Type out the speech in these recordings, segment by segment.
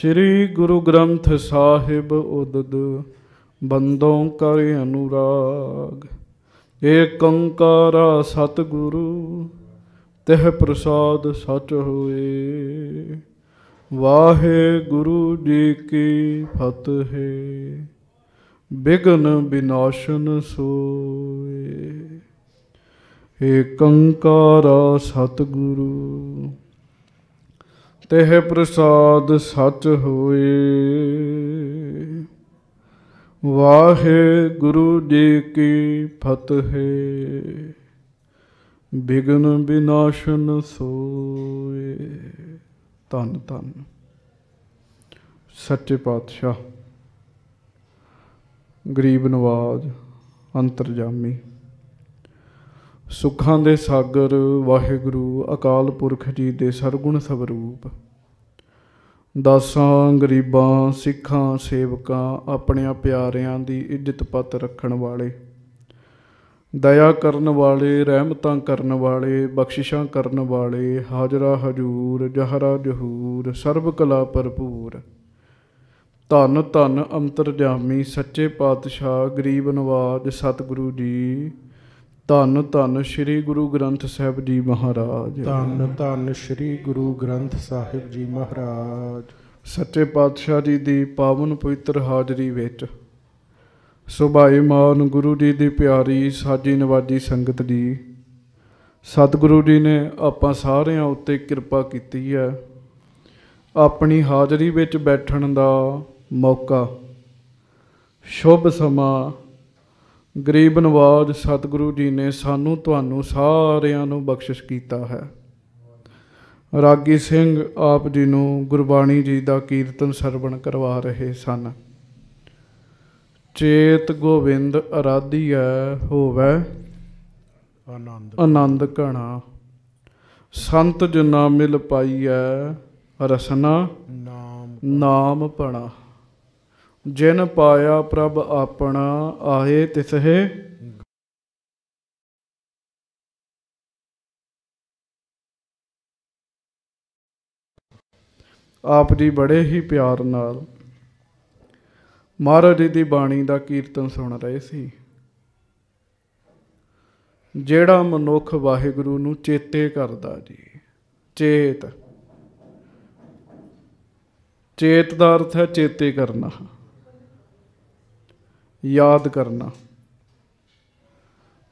ਸ੍ਰੀ ਗੁਰੂ ਗ੍ਰੰਥ ਸਾਹਿਬ ਉਦਦ ਬੰਦੋਂ ਕਰ ਅਨੁਰਾਗ ਏਕ ਅੰਕਾਰਾ ਸਤਿਗੁਰੂ ਤਹਿ ਪ੍ਰਸਾਦ ਸਚ ਹੋਏ ਵਾਹਿਗੁਰੂ ਜੀ ਕੀ ਫਤਿਹ ਬਿਗਨ ਬਿਨਾਸ਼ਨ ਸੋਏ ਏਕ ਅੰਕਾਰਾ ਸਤਿਗੁਰੂ ਤੇਹ ਪ੍ਰਸਾਦ ਸਚ ਹੋਏ ਵਾਹਿ ਗੁਰੂ ਜੀ ਕੀ ਫਤਿਹ ਬਿਗਨ ਬਿਨਾਸ਼ਨ ਸੋਏ ਤਨ ਤਨ ਸੱਚੇ ਪਾਤਸ਼ਾਹ ਗਰੀਬ ਨਵਾਜ਼ ਅੰਤਰਜਾਮੀ ਸੁੱਖਾਂ ਦੇ ਸਾਗਰ ਵਾਹਿਗੁਰੂ ਅਕਾਲ ਪੁਰਖ ਜੀ ਦੇ ਸਰਗੁਣ ਸਵਰੂਪ ਦਾਸਾਂ ਗਰੀਬਾਂ ਸਿੱਖਾਂ ਸੇਵਕਾਂ ਆਪਣੇ ਪਿਆਰਿਆਂ ਦੀ ਇੱਜ਼ਤ ਪਤ ਰੱਖਣ ਵਾਲੇ ਦਇਆ ਕਰਨ ਵਾਲੇ ਰਹਿਮਤਾਂ ਕਰਨ ਵਾਲੇ ਬਖਸ਼ਿਸ਼ਾਂ ਕਰਨ ਵਾਲੇ ਹਾਜ਼ਰਾ ਹਜੂਰ ਜਹਰਾ ਜਹੂਰ ਸਰਬ ਕਲਾ ਭਰਪੂਰ ਧੰਨ ਧੰਨ ਅੰਤਰਜਾਮੀ ਸੱਚੇ ਪਾਤਸ਼ਾਹ ਗਰੀਬ ਨਵਾਜ ਸਤਿਗੁਰੂ ਜੀ ਧੰਨ ਧੰਨ ਸ੍ਰੀ ਗੁਰੂ ਗ੍ਰੰਥ ਸਾਹਿਬ ਜੀ ਮਹਾਰਾਜ ਧੰਨ ਧੰਨ ਸ੍ਰੀ ਗੁਰੂ ਗ੍ਰੰਥ ਸਾਹਿਬ ਜੀ ਮਹਾਰਾਜ ਸੱਚੇ ਪਾਤਸ਼ਾਹ ਜੀ ਦੀ ਪਾਵਨ ਪਵਿੱਤਰ ਹਾਜ਼ਰੀ ਵਿੱਚ ਸੁਭਾਈ ਮਾਨ ਗੁਰੂ ਜੀ ਦੀ ਪਿਆਰੀ ਸਾਜੀ ਨਵਾਜੀ ਸੰਗਤ ਜੀ ਸਤਿਗੁਰੂ ਜੀ ਨੇ ਆਪਾਂ ਸਾਰਿਆਂ ਉੱਤੇ ਕਿਰਪਾ ਕੀਤੀ ਹੈ ਆਪਣੀ ਹਾਜ਼ਰੀ ਵਿੱਚ ਬੈਠਣ ਦਾ ਮੌਕਾ ਸ਼ੁਭ ਸਮਾਂ ਗਰੀਬ ਨਵਾਜ ਸਤਿਗੁਰੂ ਜੀ ਨੇ ਸਾਨੂੰ ਤੁਹਾਨੂੰ ਸਾਰਿਆਂ ਨੂੰ ਬਖਸ਼ਿਸ਼ ਕੀਤਾ ਹੈ ਰਾਗੀ ਸਿੰਘ ਆਪ ਜੀ ਨੂੰ ਗੁਰਬਾਣੀ ਜੀ ਦਾ ਕੀਰਤਨ ਸਰਵਣ ਕਰਵਾ ਰਹੇ ਸਨ ਚੇਤ ਗੋਬਿੰਦ ਅਰਾਧਿਆ ਹੋਵੇ ਆਨੰਦ ਆਨੰਦ ਘਣਾ ਸੰਤ ਜਨਾ ਮਿਲ ਪਾਈਐ ਰਸਨਾ ਨਾਮ ਨਾਮ ਪਣਾ ਜਿਨ ਪਾਇਆ ਪ੍ਰਭ ਆਪਣਾ ਆਏ ਤਿਸਹਿ ਆਪ ਜੀ ਬੜੇ ਹੀ ਪਿਆਰ ਨਾਲ ਮਹਾਰਾਜ ਜੀ ਦੀ ਬਾਣੀ ਦਾ ਕੀਰਤਨ ਸੁਣ ਰਹੇ ਸੀ ਜਿਹੜਾ ਮਨੁੱਖ ਵਾਹਿਗੁਰੂ ਨੂੰ ਚੇਤੇ ਕਰਦਾ ਜੀ ਚੇਤ ਚੇਤ ਦਾ ਅਰਥ ਹੈ ਚੇਤੇ ਕਰਨਾ ਯਾਦ ਕਰਨਾ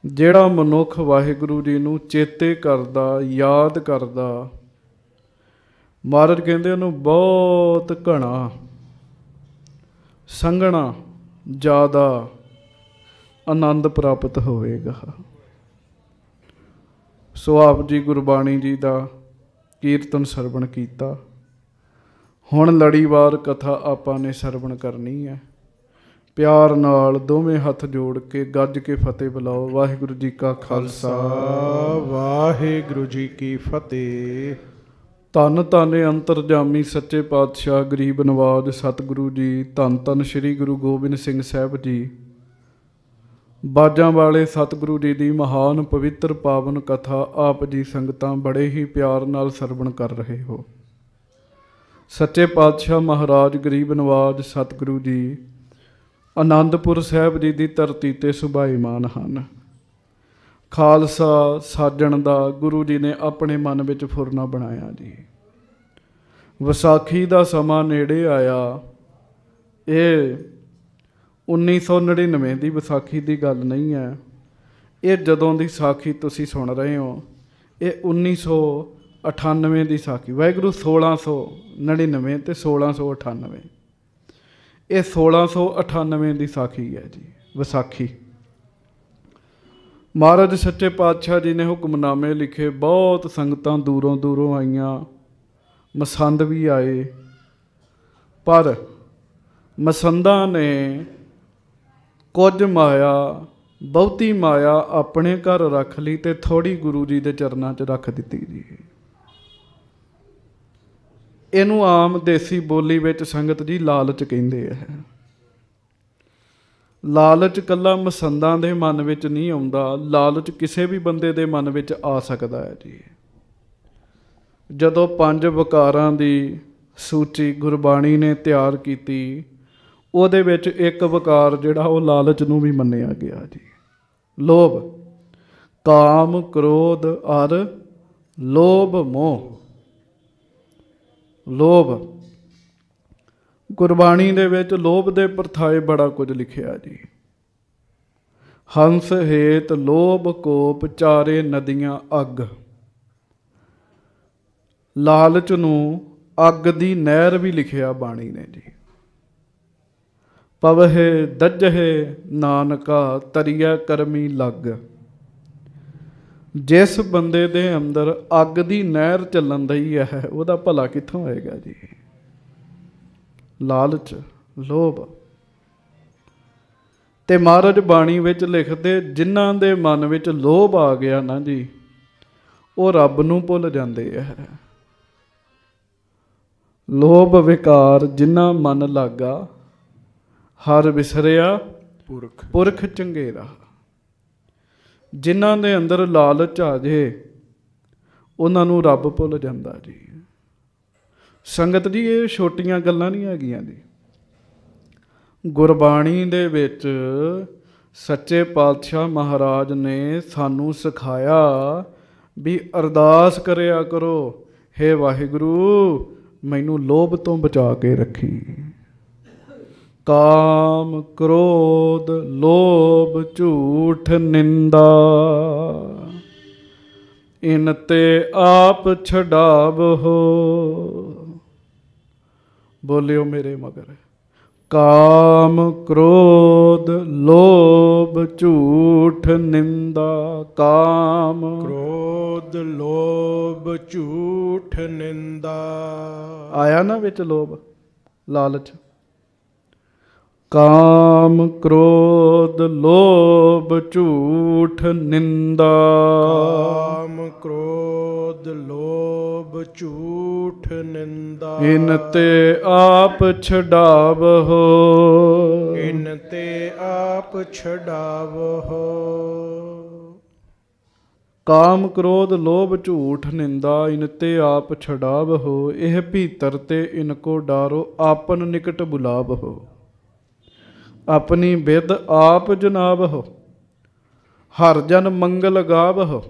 ਜਿਹੜਾ ਮਨੁੱਖ ਵਾਹਿਗੁਰੂ ਜੀ ਨੂੰ ਚੇਤੇ ਕਰਦਾ ਯਾਦ ਕਰਦਾ ਮਹਾਰਾਜ ਕਹਿੰਦੇ ਉਹਨੂੰ ਬਹੁਤ ਘਣਾ ਸੰਗਣਾ ਜ਼ਿਆਦਾ ਆਨੰਦ ਪ੍ਰਾਪਤ ਹੋਵੇਗਾ ਸੋ ਆਪ ਜੀ ਗੁਰਬਾਣੀ ਜੀ ਦਾ ਕੀਰਤਨ ਸਰਵਣ ਕੀਤਾ ਹੁਣ ਲੜੀਵਾਰ ਕਥਾ ਆਪਾਂ ਨੇ ਸਰਵਣ ਕਰਨੀ ਹੈ ਪਿਆਰ ਨਾਲ ਦੋਵੇਂ ਹੱਥ ਜੋੜ ਕੇ ਗੱਜ ਕੇ ਫਤਿਹ ਬੁਲਾਓ ਵਾਹਿਗੁਰੂ ਜੀ ਕਾ ਖਾਲਸਾ ਵਾਹਿਗੁਰੂ ਜੀ ਕੀ ਫਤਿਹ ਤਨ ਤਨ ਅੰਤਰਜਾਮੀ ਸੱਚੇ ਪਾਤਸ਼ਾਹ ਗਰੀਬ ਨਵਾਜ ਸਤਿਗੁਰੂ ਜੀ ਤਨ ਤਨ ਸ੍ਰੀ ਗੁਰੂ ਗੋਬਿੰਦ ਸਿੰਘ ਸਾਹਿਬ ਜੀ ਬਾਜਾਂ ਵਾਲੇ ਸਤਿਗੁਰੂ ਜੀ ਦੀ ਮਹਾਨ ਪਵਿੱਤਰ ਪਾਵਨ ਕਥਾ ਆਪ ਜੀ ਸੰਗਤਾਂ ਬੜੇ ਹੀ ਪਿਆਰ ਨਾਲ ਸਰਵਣ ਕਰ ਰਹੇ ਹੋ ਸੱਚੇ ਪਾਤਸ਼ਾਹ ਮਹਾਰਾਜ ਗਰੀਬ ਨਵਾਜ ਸਤਿਗੁਰੂ ਜੀ ਆਨੰਦਪੁਰ ਸਾਹਿਬ ਜੀ ਦੀ ਧਰਤੀ ਤੇ ਸੁਭਾਈਮਾਨ ਹਨ ਖਾਲਸਾ ਸਾਜਣ ਦਾ ਗੁਰੂ ਜੀ ਨੇ ਆਪਣੇ ਮਨ ਵਿੱਚ ਫੁਰਨਾ ਬਣਾਇਆ ਜੀ ਵਿਸਾਖੀ ਦਾ ਸਮਾਂ ਨੇੜੇ ਆਇਆ ਇਹ 1999 ਦੀ ਵਿਸਾਖੀ ਦੀ ਗੱਲ ਨਹੀਂ ਹੈ ਇਹ ਜਦੋਂ ਦੀ ਸਾਖੀ ਤੁਸੀਂ ਸੁਣ ਰਹੇ ਹੋ ਇਹ 1998 ਦੀ ਸਾਖੀ ਵੈਗਰੂ 1699 ਤੇ 1698 ਇਹ 1698 ਦੀ ਸਾਖੀ ਹੈ ਜੀ ਵਿਸਾਖੀ ਮਹਾਰਾਜ ਸੱਚੇ ਪਾਤਸ਼ਾਹ ਜੀ ਨੇ ਹੁਕਮਨਾਮੇ ਲਿਖੇ ਬਹੁਤ ਸੰਗਤਾਂ ਦੂਰੋਂ ਦੂਰੋਂ ਆਈਆਂ ਮਸੰਦ ਵੀ ਆਏ ਪਰ ਮਸੰਦਾਂ ਨੇ ਕੁਝ ਮਾਇਆ ਬਹੁਤੀ ਮਾਇਆ ਆਪਣੇ ਘਰ ਰੱਖ ਲਈ ਤੇ ਥੋੜੀ ਗੁਰੂ ਜੀ ਦੇ ਚਰਨਾਂ 'ਚ ਰੱਖ ਦਿੱਤੀ ਜੀ ਇਹਨੂੰ ਆਮ ਦੇਸੀ ਬੋਲੀ ਵਿੱਚ ਸੰਗਤ ਜੀ ਲਾਲਚ ਕਹਿੰਦੇ ਆ ਲਾਲਚ ਕੱਲਾ ਮਸੰਦਾਂ ਦੇ ਮਨ ਵਿੱਚ ਨਹੀਂ ਆਉਂਦਾ ਲਾਲਚ ਕਿਸੇ ਵੀ ਬੰਦੇ ਦੇ ਮਨ ਵਿੱਚ ਆ ਸਕਦਾ ਹੈ ਜੀ ਜਦੋਂ ਪੰਜ ਵਿਕਾਰਾਂ ਦੀ ਸੂਚੀ ਗੁਰਬਾਣੀ ਨੇ ਤਿਆਰ ਕੀਤੀ ਉਹਦੇ ਵਿੱਚ ਇੱਕ ਵਿਕਾਰ ਜਿਹੜਾ ਉਹ ਲਾਲਚ ਨੂੰ ਵੀ ਮੰਨਿਆ ਗਿਆ ਜੀ ਲੋਭ ਕਾਮ ਕ੍ਰੋਧ ਅਰ ਲੋਭ ਮੋਹ ਲੋਭ ਗੁਰਬਾਣੀ ਦੇ ਵਿੱਚ ਲੋਭ ਦੇ ਪਰਥਾਏ ਬੜਾ ਕੁਝ ਲਿਖਿਆ ਜੀ ਹੰਸ ਹੇਤ ਲੋਭ ਕੋਪ ਚਾਰੇ ਨਦੀਆਂ ਅੱਗ ਲਾਲਚ ਨੂੰ ਅੱਗ ਦੀ ਨਹਿਰ ਵੀ ਲਿਖਿਆ ਬਾਣੀ ਨੇ ਜੀ ਪਵਹ ਦਜਹ ਨਾਨਕਾ ਤਰੀਆ ਕਰਮੀ ਲੱਗ ਜਿਸ ਬੰਦੇ ਦੇ ਅੰਦਰ ਅੱਗ ਦੀ ਨਹਿਰ ਚੱਲਣ ਦਈ ਹੈ ਉਹਦਾ ਭਲਾ ਕਿੱਥੋਂ ਹੋਏਗਾ ਜੀ ਲਾਲਚ ਲੋਭ ਤੇ ਮਹਾਰਾਜ ਬਾਣੀ ਵਿੱਚ ਲਿਖਦੇ ਜਿਨ੍ਹਾਂ ਦੇ ਮਨ ਵਿੱਚ ਲੋਭ ਆ ਗਿਆ ਨਾ ਜੀ ਉਹ ਰੱਬ ਨੂੰ ਭੁੱਲ ਜਾਂਦੇ ਆ ਲੋਭ ਵਿਕਾਰ ਜਿਨ੍ਹਾਂ ਮਨ ਲਾਗਾ ਹਰ ਵਿਸਰਿਆ ਪੁਰਖ ਪੁਰਖ ਚੰਗੇਰਾ ਜਿਨ੍ਹਾਂ ਦੇ ਅੰਦਰ ਲਾਲਚ ਆ ਜੇ ਉਹਨਾਂ ਨੂੰ ਰੱਬ ਭੁੱਲ ਜਾਂਦਾ ਜੀ ਸੰਗਤ ਜੀ ਇਹ ਛੋਟੀਆਂ ਗੱਲਾਂ ਨਹੀਂ ਹੈਗੀਆਂ ਜੀ ਗੁਰਬਾਣੀ ਦੇ ਵਿੱਚ ਸੱਚੇ ਪਾਤਸ਼ਾਹ ਮਹਾਰਾਜ ਨੇ ਸਾਨੂੰ ਸਿਖਾਇਆ ਵੀ ਅਰਦਾਸ ਕਰਿਆ ਕਰੋ हे ਵਾਹਿਗੁਰੂ ਮੈਨੂੰ ਲੋਭ ਤੋਂ ਬਚਾ ਕੇ ਰੱਖੀ ਕਾਮ ਕ੍ਰੋਧ ਲੋਭ ਝੂਠ ਨਿੰਦਾ ਇਨ ਤੇ ਆਪ ਛਡਾਵ ਹੋ ਬੋਲਿਓ ਮੇਰੇ ਮਗਰ ਕਾਮ ਕ੍ਰੋਧ ਲੋਭ ਝੂਠ ਨਿੰਦਾ ਕਾਮ ਕ੍ਰੋਧ ਲੋਭ ਝੂਠ ਨਿੰਦਾ ਆਇਆ ਨਾ ਵਿੱਚ ਲੋਭ ਲਾਲਚ ਕਾਮ ਕ੍ਰੋਧ ਲੋਭ ਝੂਠ ਨਿੰਦਾ ਕਾਮ ਕ੍ਰੋਧ ਲੋਭ ਝੂਠ ਨਿੰਦਾ ਇਨ ਤੇ ਆਪ ਛਡਾਵੋ ਇਨ ਤੇ ਆਪ ਛਡਾਵੋ ਕਾਮ ਕ੍ਰੋਧ ਲੋਭ ਝੂਠ ਨਿੰਦਾ ਇਨ ਤੇ ਆਪ ਛਡਾਵੋ ਇਹ ਭੀਤਰ ਤੇ ਇਨ ਕੋ ਡਾਰੋ ਆਪਨ ਨਿਕਟ ਬੁਲਾਵੋ ਆਪਣੀ ਬਿਦ ਆਪ ਜਨਾਬ ਹੋ ਹਰ ਜਨ ਮੰਗਲ ਗਾਵ ਹੋ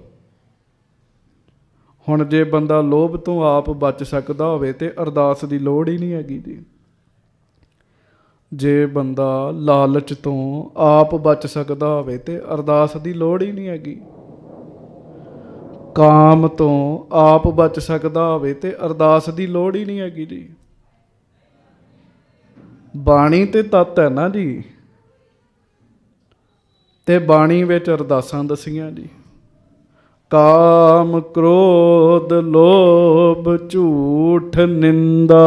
ਹੁਣ ਜੇ ਬੰਦਾ ਲੋਭ ਤੋਂ ਆਪ ਬਚ ਸਕਦਾ ਹੋਵੇ ਤੇ ਅਰਦਾਸ ਦੀ ਲੋੜ ਹੀ ਨਹੀਂ ਹੈਗੀ ਜੀ ਜੇ ਬੰਦਾ ਲਾਲਚ ਤੋਂ ਆਪ ਬਚ ਸਕਦਾ ਹੋਵੇ ਤੇ ਅਰਦਾਸ ਦੀ ਲੋੜ ਹੀ ਨਹੀਂ ਹੈਗੀ ਕਾਮ ਤੋਂ ਆਪ ਬਚ ਸਕਦਾ ਹੋਵੇ ਤੇ ਅਰਦਾਸ ਦੀ ਲੋੜ ਹੀ ਨਹੀਂ ਹੈਗੀ ਜੀ ਬਾਣੀ ਤੇ ਤਤ ਹੈ ਨਾ ਜੀ ਤੇ ਬਾਣੀ ਵਿੱਚ ਅਰਦਾਸਾਂ ਦਸੀਆਂ ਜੀ ਕਾਮ ਕ੍ਰੋਧ ਲੋਭ ਝੂਠ ਨਿੰਦਾ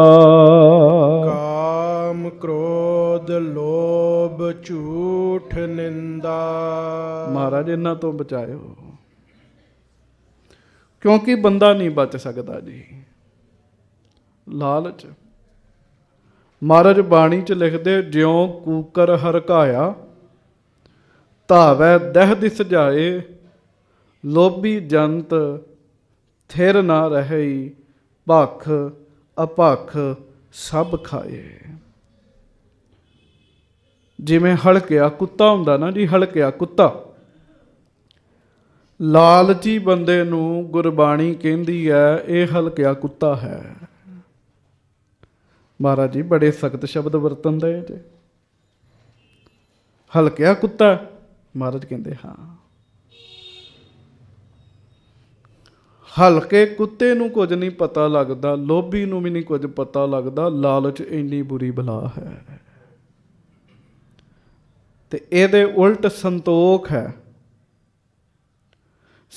ਕਾਮ ਕ੍ਰੋਧ ਲੋਭ ਝੂਠ ਨਿੰਦਾ ਮਹਾਰਾਜ ਇਹਨਾਂ ਤੋਂ ਬਚਾਇਓ ਕਿਉਂਕਿ ਬੰਦਾ ਨਹੀਂ ਬਚ ਸਕਦਾ ਜੀ ਲਾਲਚ ਮਹਾਰਾਜ ਬਾਣੀ ਚ ਲਿਖਦੇ ਜਿਉ ਕੂਕਰ ਹਰਕਾਇਆ ਧਾਵੈ ਦਹਿ ਦਿਸ ਜਾਏ ਲੋਭੀ ਜੰਤ ਥਿਰ ਨਾ ਰਹੀ ਭਖ ਅਪਖ ਸਭ ਖਾਏ ਜਿਵੇਂ ਹਲਕਿਆ ਕੁੱਤਾ ਹੁੰਦਾ ਨਾ ਜੀ ਹਲਕਿਆ ਕੁੱਤਾ ਲਾਲਚੀ ਬੰਦੇ ਨੂੰ ਗੁਰਬਾਣੀ ਕਹਿੰਦੀ ਹੈ ਇਹ ਹਲਕਿਆ ਕੁੱਤਾ ਹੈ ਮਹਾਰਾਜ ਜੀ ਬੜੇ ਸਖਤ ਸ਼ਬਦ ਵਰਤਨ ਦੇ ਤੇ ਹਲਕਿਆ ਕੁੱਤਾ ਮਹਾਰਾਜ ਕਹਿੰਦੇ ਹਾਂ ਹਲਕੇ ਕੁੱਤੇ ਨੂੰ ਕੁਝ ਨਹੀਂ ਪਤਾ ਲੱਗਦਾ ਲੋਭੀ ਨੂੰ ਵੀ ਨਹੀਂ ਕੁਝ ਪਤਾ ਲੱਗਦਾ ਲਾਲਚ ਇੰਨੀ ਬੁਰੀ ਬਲਾ ਹੈ ਤੇ ਇਹਦੇ ਉਲਟ ਸੰਤੋਖ ਹੈ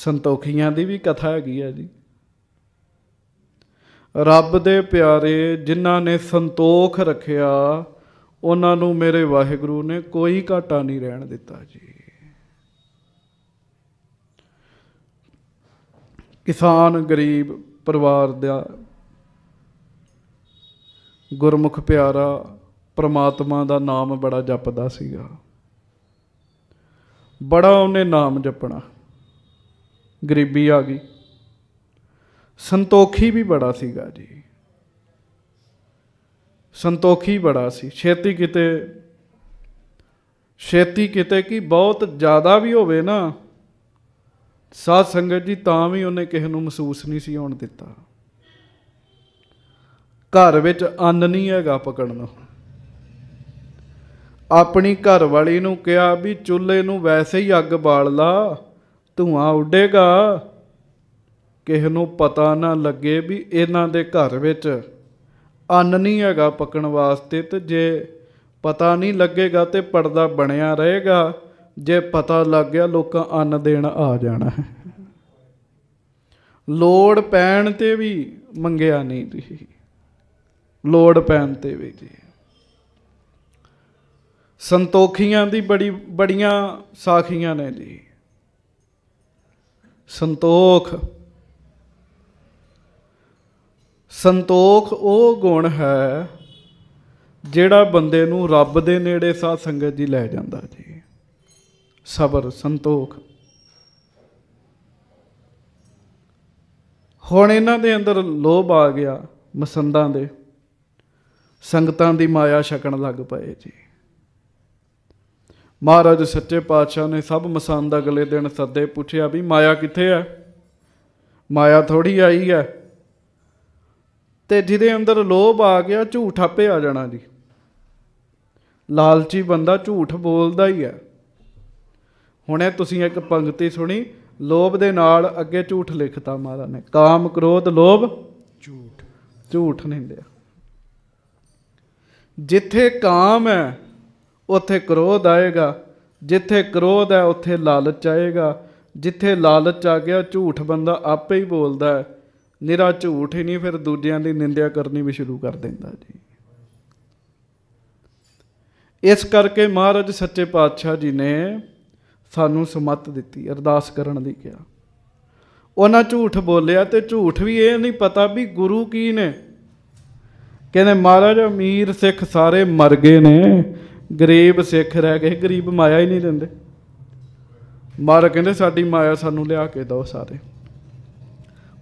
ਸੰਤੋਖੀਆਂ ਦੀ ਵੀ ਕਥਾ ਹੈਗੀ ਆ ਜੀ ਰੱਬ ਦੇ ਪਿਆਰੇ ਜਿਨ੍ਹਾਂ ਨੇ ਸੰਤੋਖ ਰੱਖਿਆ ਉਹਨਾਂ ਨੂੰ ਮੇਰੇ ਵਾਹਿਗੁਰੂ ਨੇ ਕੋਈ ਘਾਟਾ ਨਹੀਂ ਰਹਿਣ ਦਿੱਤਾ ਜੀ ਕਿਸਾਨ ਗਰੀਬ ਪਰਿਵਾਰ ਦਾ ਗੁਰਮੁਖ ਪਿਆਰਾ ਪ੍ਰਮਾਤਮਾ ਦਾ ਨਾਮ ਬੜਾ ਜਪਦਾ ਸੀਗਾ ਬੜਾ ਉਹਨੇ ਨਾਮ ਜਪਣਾ ਗਰੀਬੀ ਆ ਗਈ ਸੰਤੋਖੀ ਵੀ ਬੜਾ ਸੀਗਾ ਜੀ ਸੰਤੋਖੀ ਬੜਾ ਸੀ ਛੇਤੀ ਕਿਤੇ ਛੇਤੀ ਕਿਤੇ ਕੀ ਬਹੁਤ ਜ਼ਿਆਦਾ ਵੀ ਹੋਵੇ ਨਾ ਸਾਧ ਸੰਗਤ ਜੀ ਤਾਂ ਵੀ ਉਹਨੇ ਕਿਸੇ ਨੂੰ ਮਹਿਸੂਸ ਨਹੀਂ ਸੀ ਹੋਣ ਦਿੱਤਾ ਘਰ ਵਿੱਚ ਅੰਨ ਨਹੀਂ ਹੈਗਾ ਪਕੜਨ ਨੂੰ ਆਪਣੀ ਘਰ ਵਾਲੀ ਨੂੰ ਕਿਹਾ ਵੀ ਚੁੱਲ੍ਹੇ ਨੂੰ ਵੈਸੇ ਹੀ ਅੱਗ ਬਾਲ ਲਾ ਧੂਆਂ ਉੱਡੇਗਾ ਕਿਸ ਨੂੰ ਪਤਾ ਨਾ ਲੱਗੇ ਵੀ ਇਹਨਾਂ ਦੇ ਘਰ ਵਿੱਚ ਅੰਨ ਨਹੀਂ ਹੈਗਾ ਪੱਕਣ ਵਾਸਤੇ ਤੇ ਜੇ ਪਤਾ ਨਹੀਂ ਲੱਗੇਗਾ ਤੇ ਪਰਦਾ ਬਣਿਆ ਰਹੇਗਾ ਜੇ ਪਤਾ ਲੱਗ ਗਿਆ ਲੋਕਾਂ ਅੰਨ ਦੇਣ ਆ ਜਾਣਾ ਹੈ ਲੋੜ ਪੈਣ ਤੇ ਵੀ ਮੰਗਿਆ ਨਹੀਂ ਤੁਸੀਂ ਲੋੜ ਪੈਣ ਤੇ ਵੀ ਜੀ ਸੰਤੋਖੀਆਂ ਦੀ ਬੜੀ ਬੜੀਆਂ ਸਾਖੀਆਂ ਨੇ ਜੀ ਸੰਤੋਖ ਸੰਤੋਖ ਉਹ ਗੁਣ ਹੈ ਜਿਹੜਾ ਬੰਦੇ ਨੂੰ ਰੱਬ ਦੇ ਨੇੜੇ ਸਾਧ ਸੰਗਤ ਜੀ ਲੈ ਜਾਂਦਾ ਜੀ ਸਬਰ ਸੰਤੋਖ ਹੁਣ ਇਹਨਾਂ ਦੇ ਅੰਦਰ ਲੋਭ ਆ ਗਿਆ ਮਸੰਦਾਂ ਦੇ ਸੰਗਤਾਂ ਦੀ ਮਾਇਆ ਛਕਣ ਲੱਗ ਪਏ ਜੀ ਮਹਾਰਾਜ ਸੱਚੇ ਪਾਤਸ਼ਾਹ ਨੇ ਸਭ ਮਸੰਦ ਅਗਲੇ ਦਿਨ ਸੱਦੇ ਪੁੱਛਿਆ ਵੀ ਮਾਇਆ ਕਿੱਥੇ ਹੈ ਮਾਇਆ ਥੋੜੀ ਆਈ ਹੈ ਤੇ ਜਿਹਦੇ ਅੰਦਰ ਲੋਭ ਆ ਗਿਆ ਝੂਠ ਆਪੇ ਆ ਜਾਣਾ ਜੀ ਲਾਲਚੀ ਬੰਦਾ ਝੂਠ ਬੋਲਦਾ ਹੀ ਹੈ ਹੁਣੇ ਤੁਸੀਂ ਇੱਕ ਪੰਕਤੀ ਸੁਣੀ ਲੋਭ ਦੇ ਨਾਲ ਅੱਗੇ ਝੂਠ ਲਿਖਤਾ ਮਾਰਾ ਨੇ ਕਾਮ ਕ੍ਰੋਧ ਲੋਭ ਝੂਠ ਝੂਠ ਨਹੀਂ ਲਿਆ ਜਿੱਥੇ ਕਾਮ ਹੈ ਉੱਥੇ ਕ੍ਰੋਧ ਆਏਗਾ ਜਿੱਥੇ ਕ੍ਰੋਧ ਹੈ ਉੱਥੇ ਲਾਲਚ ਆਏਗਾ ਜਿੱਥੇ ਲਾਲਚ ਆ ਗਿਆ ਝੂਠ ਬੰਦਾ ਆਪੇ ਹੀ ਬੋਲਦਾ ਹੈ ਨਿਰਾ ਝੂਠ ਹੀ ਨਹੀਂ ਫਿਰ ਦੂਜਿਆਂ ਦੀ ਨਿੰਦਿਆ ਕਰਨੀ ਵੀ ਸ਼ੁਰੂ ਕਰ ਦਿੰਦਾ ਜੀ ਇਸ ਕਰਕੇ ਮਹਾਰਾਜ ਸੱਚੇ ਪਾਤਸ਼ਾਹ ਜੀ ਨੇ ਸਾਨੂੰ ਸਮਤ ਦਿੱਤੀ ਅਰਦਾਸ ਕਰਨ ਦੀ ਕਿਹਾ ਉਹਨਾਂ ਝੂਠ ਬੋਲਿਆ ਤੇ ਝੂਠ ਵੀ ਇਹ ਨਹੀਂ ਪਤਾ ਵੀ ਗੁਰੂ ਕੀ ਨੇ ਕਹਿੰਦੇ ਮਹਾਰਾਜ ਅਮੀਰ ਸਿੱਖ ਸਾਰੇ ਮਰ ਗਏ ਨੇ ਗਰੀਬ ਸਿੱਖ ਰਹਿ ਗਏ ਗਰੀਬ ਮਾਇਆ ਹੀ ਨਹੀਂ ਦਿੰਦੇ ਮਹਾਰਾਜ ਕਹਿੰਦੇ ਸਾਡੀ ਮਾਇਆ ਸਾਨੂੰ ਲਿਆ ਕੇ ਦੋ ਸਾਰੇ